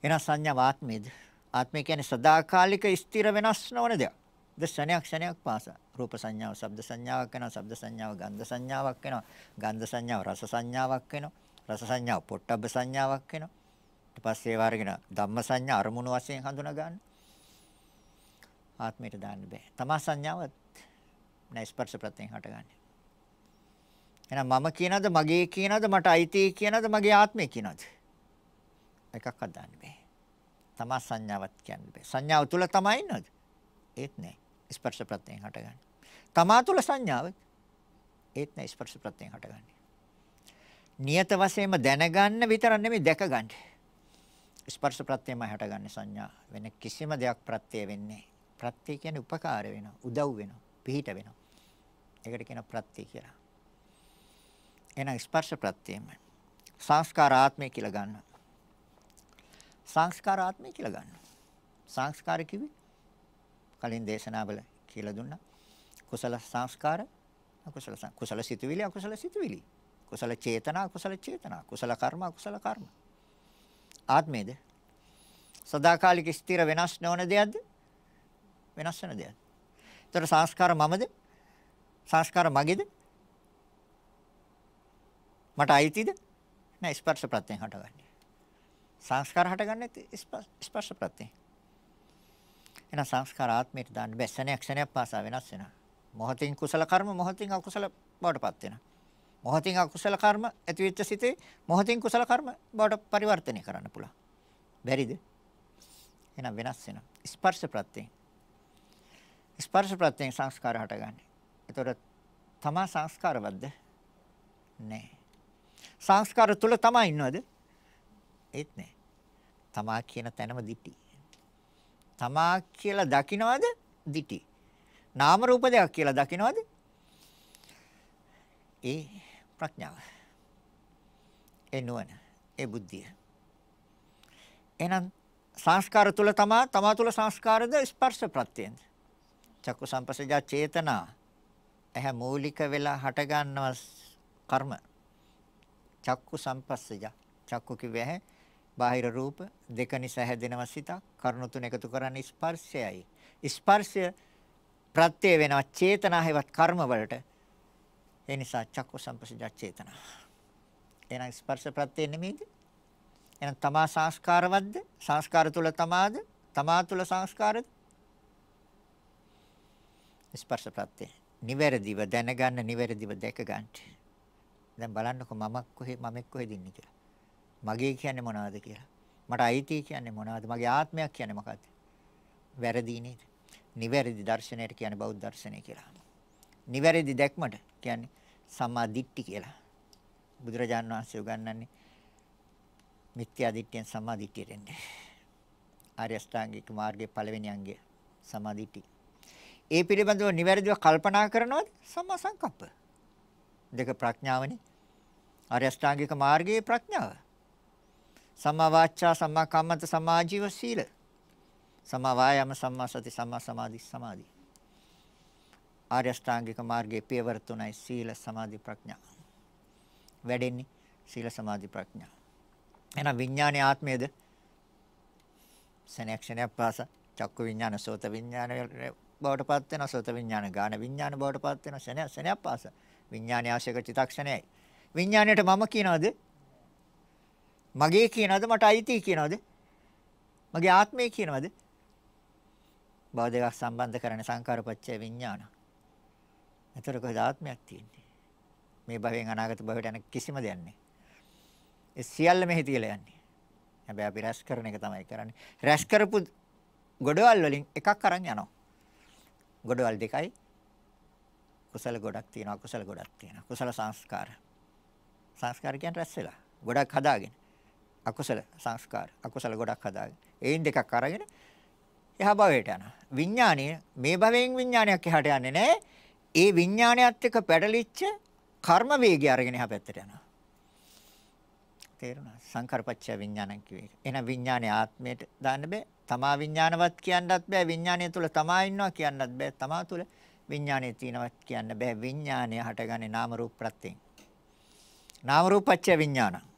එහෙනම් සංඥා ආත්මේද? ආත්මය කියන්නේ සදාකාලික ස්ථිර වෙනස් නොවන දෙයක්. ද ශණයක් ශණයක් පාසා රූප සංඥාව, ශබ්ද සංඥාවක් වෙනවා, ශබ්ද සංඥාව ගන්ධ සංඥාවක් වෙනවා, ගන්ධ සංඥාව රස සංඥාවක් වෙනවා, රස සංඥාව පොට්ටබ්බ සංඥාවක් වෙනවා. ඊට පස්සේ ඒව අරගෙන ධම්ම සංඥා අරමුණු වශයෙන් හඳුනා ගන්න. ආත්මයට දාන්න බෑ. තමා සංඥාවත් නෑ ස්පර්ශ ප්‍රත්‍යයෙන් හටගන්නේ. එහෙනම් මම කියනද මගේ කියනද මට අයිති කියනද මගේ ආත්මය කියනද එකක්වත් දාන්න බෑ. තමා සංඥාවක් කියන්න බෑ. සංඥාව තුල තමයි ඉන්නවද? ඒත් නෑ. ස්පර්ශ ප්‍රත්‍යයෙන් හටගන්නේ. තමා තුළ සංඥාව ඒත් නෑ ස්පර්ශ ප්‍රත්‍යයෙන් හටගන්නේ. නියත වශයෙන්ම දැනගන්න විතර නෙමෙයි දැකගන්න. ස්පර්ශ ප්‍රත්‍යයමයි හටගන්නේ සංඥා. වෙන කිසිම දෙයක් ප්‍රත්‍ය වෙන්නේ. ප්‍රත්‍ය කියන්නේ උපකාර වෙනවා, උදව් වෙනවා, පිහිට වෙනවා. ඒකට කියනවා ප්‍රත්‍ය කියලා. එහෙනම් ස්පර්ශ ප්‍රත්‍යයම සංස්කාර ආත්මය කියලා ගන්නවා. සංස්කාර ආත්මය කියලා ගන්නවා. සංස්කාර කිව්වේ කලින් දේශනාවල කියලා දුන්නා. කුසල සංස්කාර, අකුසල කුසල සිතුවිලි, අකුසල සිතුවිලි. කුසල චේතනා, කුසල චේතනා, කුසල කර්ම, අකුසල කර්ම. ආත්මේද? සදාකාලික ස්ථිර වෙනස් නොවන දෙයක්ද? වෙනස් වෙන දෙයක්. ඒතර සංස්කාර මමද? සංස්කාර මගේද? මට අයිතිද? නෑ ස්පර්ශ ප්‍රත්‍යයෙන් හටගන්නේ. සංස්කාර හටගන්නේ ස්පර්ශ ප්‍රත්‍යයෙන්. එහෙනම් සංස්කාර ආත්මයට දාන්න බැහැ. ක්ෂණයක් ක්ෂණයක් පාසා වෙනස් වෙනවා. මොහොතින් කුසල කර්ම මොහොතින් අකුසල බවටපත් වෙනවා. මොහොතින් අකුසල කර්ම ඇතිවෙච්ච සිතේ මොහොතින් කුසල කර්ම බවට පරිවර්තනය කරන්න පුළුවන්. බැරිද? එහෙනම් වෙනස් වෙනවා. ස්පර්ශ ප්‍රත්‍යයෙන්. ස්පර්ශ ප්‍රත්‍යයෙන් සංස්කාර හටගන්නේ. ඒතොර තමා සංස්කාරවත්ද? නෑ. සංස්කාර තුල තමා ඉන්නවද? ඒත් නෑ. තමා කියන තැනම දිටි. තමා කියලා දකිනවද? දිටි. නාම රූප දෙකක් කියලා දකිනවද? ඒ ප්‍රඥාව. ඒ නුවණ. ඒ බුද්ධිය. එහෙනම් සංස්කාර තුල තමා තමා තුල සංස්කාරද ස්පර්ශ ප්‍රත්‍යයෙන්ද? චක්කු සංපස්සජා චේතනා. එහ මූලික වෙලා හට ගන්නවා කර්ම. චක්කු සංපස්සජා. චක්කු කිව්වේ ඇහැ බාහිර රූප දෙක නිසා හැදෙනවා සිතක් කරුණු තුන එකතු කරන්න ස්පර්ශයයි ස්පර්ශය ප්‍රත්‍ය වෙනවා චේතනා හේවත් කර්ම වලට ඒ නිසා චක්කු සම්පසජ චේතනා එහෙනම් ස්පර්ශ ප්‍රත්‍ය නෙමෙයිද එහෙනම් තමා සංස්කාරවත්ද සංස්කාර තුල තමාද තමා තුල සංස්කාරද ස්පර්ශ ප්‍රත්‍ය නිවැරදිව දැනගන්න නිවැරදිව දැක ගන්න දැන් බලන්නකො මම කොහේ මම කොහෙද ඉන්නේ කියලා මගේ කියන්නේ මොනවද කියලා. මට අයිති කියන්නේ මොනවද? මගේ ආත්මයක් කියන්නේ මොකද්ද? වැරදි නේද? නිවැරදි දර්ශනයට කියන්නේ බෞද්ධ දර්ශනය කියලා. නිවැරදි දැක්මට කියන්නේ සම්මා දිට්ඨි කියලා. බුදුරජාණන් වහන්සේ උගන්වන්නේ මිත්‍යා දිට්ඨියෙන් සම්මා දිට්ඨියට එන්නේ. ආර්ය අෂ්ටාංගික මාර්ගයේ පළවෙනි අංගය සම්මා දිට්ඨි. ඒ පිළිබඳව නිවැරදිව කල්පනා කරනවද? සම්මා සංකප්ප. දෙක ප්‍රඥාවනේ. ආර්ය අෂ්ටාංගික මාර්ගයේ ප්‍රඥාව. සම්මා වාචා, සම්මා කම්මන්ත, සම්මා ජීව සීල. සම්මා වායාම, සම්මා සති, සම්මා සමාධි, සමාධි. ආර්ය අෂ්ටාංගික මාර්ගයේ පියවර තුනයි සීල, සමාධි, ප්‍රඥා. වැඩෙන්නේ සීල, සමාධි, ප්‍රඥා. එහෙනම් විඥානයේ ආත්මයේද සනක්ෂණයක් පාසා චක්කු විඥාන සෝත විඥාන බවට පත් වෙනවා සෝත විඥාන ගාන විඥාන බවට පත් වෙනවා ශනය ශනයක් පාස විඥානය ආශයක චිතක්ෂණයයි විඥාණයට මම කියනවාද මගේ කියනවද මට අයිති කියනවද? මගේ ආත්මය කියනවද? බව දෙකක් සම්බන්ධ කරන සංකාරපච්චය විඥාන. එතකොට කොහෙද ආත්මයක් තියෙන්නේ? මේ භවයෙන් අනාගත භවයට යන කිසිම දෙයක් නැහැ. ඒ සියල්ල මෙහි තියලා යන්නේ. හැබැයි අපි රැස් කරන එක තමයි කරන්නේ. රැස් කරපු ගොඩවල් වලින් එකක් අරන් යනවා. ගොඩවල් දෙකයි කුසල ගොඩක් තියෙනවා කුසල ගොඩක් තියෙනවා කුසල සංස්කාර සංස්කාර කියන්නේ රැස් වෙලා ගොඩක් හදාගෙන අකුසල සංස්කාර අකුසල ගොඩක් හදාගෙන ඒන් දෙකක් අරගෙන එහා භවයට යනවා විඥානය මේ භවයෙන් විඥානයක් එහාට යන්නේ නැහැ ඒ විඥානයත් එක්ක පැටලිච්ච කර්ම වේගය අරගෙන එහා පැත්තට යනවා තේරුණා සංකාරපච්චය විඥානං කිව්වේ එහෙනම් විඥානය ආත්මයට දාන්න බෑ තමා විඥානවත් කියන්නත් බෑ විඥානය තුල තමා ඉන්නවා කියන්නත් බෑ තමා තුල විඥානය තියනවත් කියන්න බෑ විඥානය හටගන්නේ නාම රූප ප්‍රත්‍යයෙන් නාම රූපච්චය විඥානං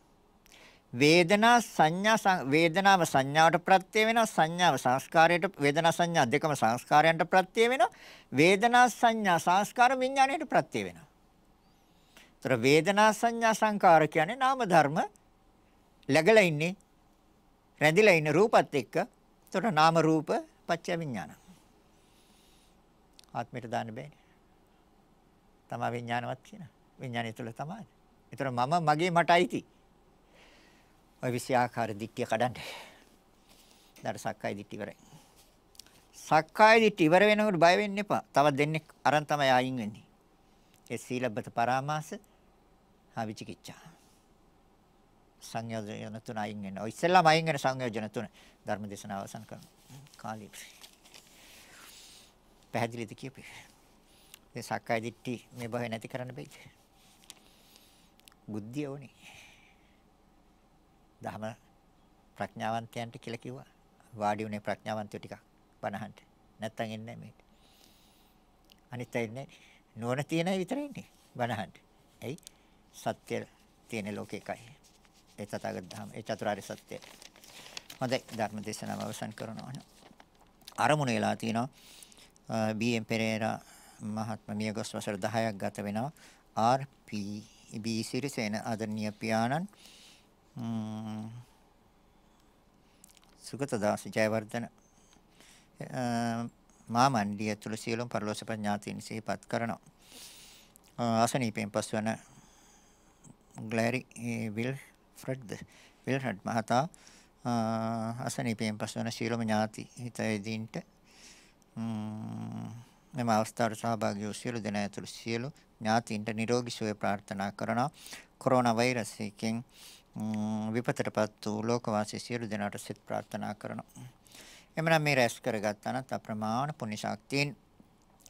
වේදනා සංඥා වේදනාව සංඥාවට ප්‍රත්‍ය වෙනවා සංඥාව සංස්කාරයට වේදනා සංඥා දෙකම සංස්කාරයන්ට ප්‍රත්‍ය වෙනවා වේදනා සංඥා සංස්කාර විඥාණයට ප්‍රත්‍ය වෙනවා. ତර වේදනා සංඥා සංකාර කියන්නේ නාම ධර්ම läගලා ඉන්නේ රැඳිලා ඉන්නේ රූපත් එක්ක. ତර නාම රූප පත්‍ය විඥාන. ආත්මයට දාන්න බෑනේ. තමා විඥානවත් කියන. විඥානය තුළ තමයි. ඒතර මම මගේ මට අයිති. ඔය විෂයාකාර දිට්ඨිය කඩන්න. ඊට සක්කාය දිට්ඨි ඉවරයි. සක්කාය දිට්ඨි ඉවර වෙනකොට බය වෙන්න එපා. තවත් දෙන්නේ අරන් තමයි ආයින් වෙන්නේ. ඒ සීලබ්බත පරාමාස හා විචිකිච්ඡා. සංයෝජන තුන අයින් වෙන. ඔය ඉස්සෙල්ලාම අයින් වෙන සංයෝජන තුන ධර්ම දේශනාව අවසන් කරනවා. කාලී. පැහැදිලිද කියපේ? මේ සක්කාය දිට්ඨි මේ බය නැති කරන්න බෑ. බුද්ධිය ඕනේ. ධම ප්‍රඥාවන්තයන්ට කියලා කිව්වා. වාඩි උනේ ප්‍රඥාවන්තයෝ ටිකක් බණහන්ට. නැත්තම් එන්නේ නැහැ මේක. අනිත් අය ඉන්නේ නුවණ තියෙන අය විතරයි ඉන්නේ බණහන්ට. ඇයි? සත්‍ය තියෙන ලෝකේ එකයි. ඒ තථාගත ධම ඒ චතුරාර්ය සත්‍යය. හොඳයි ධර්ම දේශනාව අවසන් කරනවා. අරමුණ වෙලා තිනවා බීඑම් පෙරේරා මහත්ම මියගොස් වසර 10ක් ගත වෙනවා. ආර් පී බී සිරිසේන ආදරණීය පියාණන් Hmm. සුගත දාස ජයවර්ධන මා මණ්ඩිය තුල සියලුම පරිලෝක ප්‍රඥාතීන් සිහිපත් කරනවා ආසනීපෙන් පස්වන ග්ලැරි විල් ෆ්‍රෙඩ්ද විල්හඩ් මහතා අසනීපයෙන් පසුවන ශීලම ඥාති හිතයදීන්ට මෙම අවස්ථාවට සහභාගී වූ සියලු දෙනා ඇතුළු සියලු ඥාතීන්ට නිරෝගී සුවය ප්‍රාර්ථනා කරනවා කොරෝනා වෛරස් එකෙන් විපතටපත් වූ ලෝකවාසී සියලු දෙනාට සිත ප්‍රාර්ථනා කරනවා. එමනම් මේ රැස් කරගත්තානත් අප්‍රමාණ පුණ්‍ය ශක්තියින්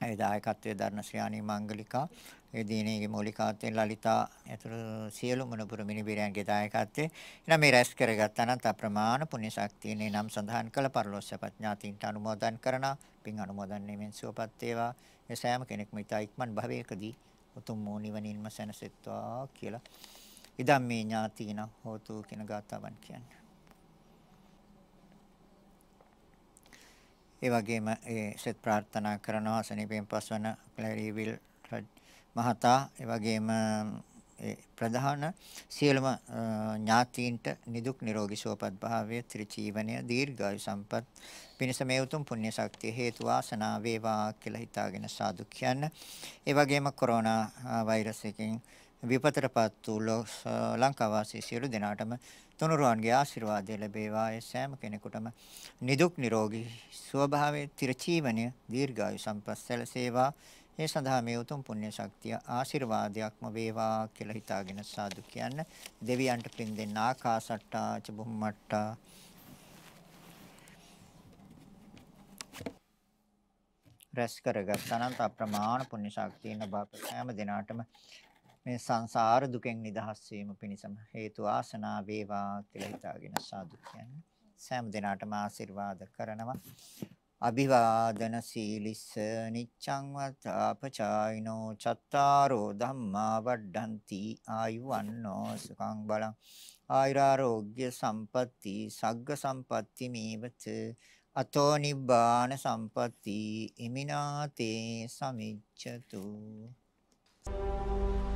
ඒ දායකත්වයේ ධර්ණ ශ්‍රියානි මංගලිකා ඒ දිනේගේ මූලිකාර්ථයෙන් ලලිතා ඇතුළු සියලුම නුපුර මිනිබිරයන්ගේ දායකත්වයේ එනම් මේ රැස් කරගත් අනන්ත අප්‍රමාණ පුණ්‍ය ශක්තියනේ නම් සඳහන් කළ පරිලෝකසපත් ඥාතීන්ට අනුමෝදන් කරන පින් අනුමෝදන් වීමෙන් සුවපත් වේවා මේ සෑම කෙනෙක්ම ඊතා ඉක්මන් භවයකදී උතුම් වූ නිවනින්ම සැනසෙත්වා කියලා ඉදම් මේ ඥාතින හෝතු කියන ගාතාවන් කියන්න. ඒ වගේම ඒ සෙත් ප්‍රාර්ථනා කරනවා සනීපෙන් පස්වන ක්ලැරිවිල් මහතා ඒ වගේම ඒ ප්‍රධාන සියලුම ඥාතීන්ට නිදුක් නිරෝගී සුවපත් භාවය ත්‍රිජීවනය දීර්ඝායු සම්පත් පිණිස මේ උතුම් පුණ්‍ය ශක්තිය හේතු වාසනා වේවා කියලා හිතාගෙන සාදු කියන්න. ඒ වගේම කොරෝනා වෛරස් එකෙන් විපතටපත් වූ ලංකාවාසී සියලු දෙනාටම තුනුරුවන්ගේ ආශිර්වාදය ලැබේවා ඒ සෑම කෙනෙකුටම නිදුක් නිරෝගී ස්වභාවයේ තිරචීවනය දීර්ඝායු සම්පත් සැලසේවා ඒ සඳහා මේ උතුම් පුණ්‍ය ශක්තිය ආශිර්වාදයක්ම වේවා කියලා හිතාගෙන සාදු කියන්න දෙවියන්ට පින් දෙන්න ආකාසට්ටා චබුම්මට්ටා රැස් කරගත් අනන්ත අප්‍රමාණ පුණ්‍ය ශක්තියන බාප සෑම දිනාටම මේ සංසාර දුකෙන් නිදහස් වීම පිණිසම හේතු ආසනා වේවා කියලා හිතාගෙන සාදු කියන්නේ සෑම දිනාටම ආශිර්වාද කරනවා අභිවාදන සීලිස්ස නිච්ඡං වතාපචායිනෝ චත්තාරෝ ධම්මා වඩ්ඩಂತಿ ආයුවන්නෝ සුඛං බලං ආයුරාෝග්‍ය සම්පatti සග්ග සම්පatti මේවච අතෝ නිබ්බාන සම්පatti ඉමිනාතේ සමිච්ඡතු Thank you.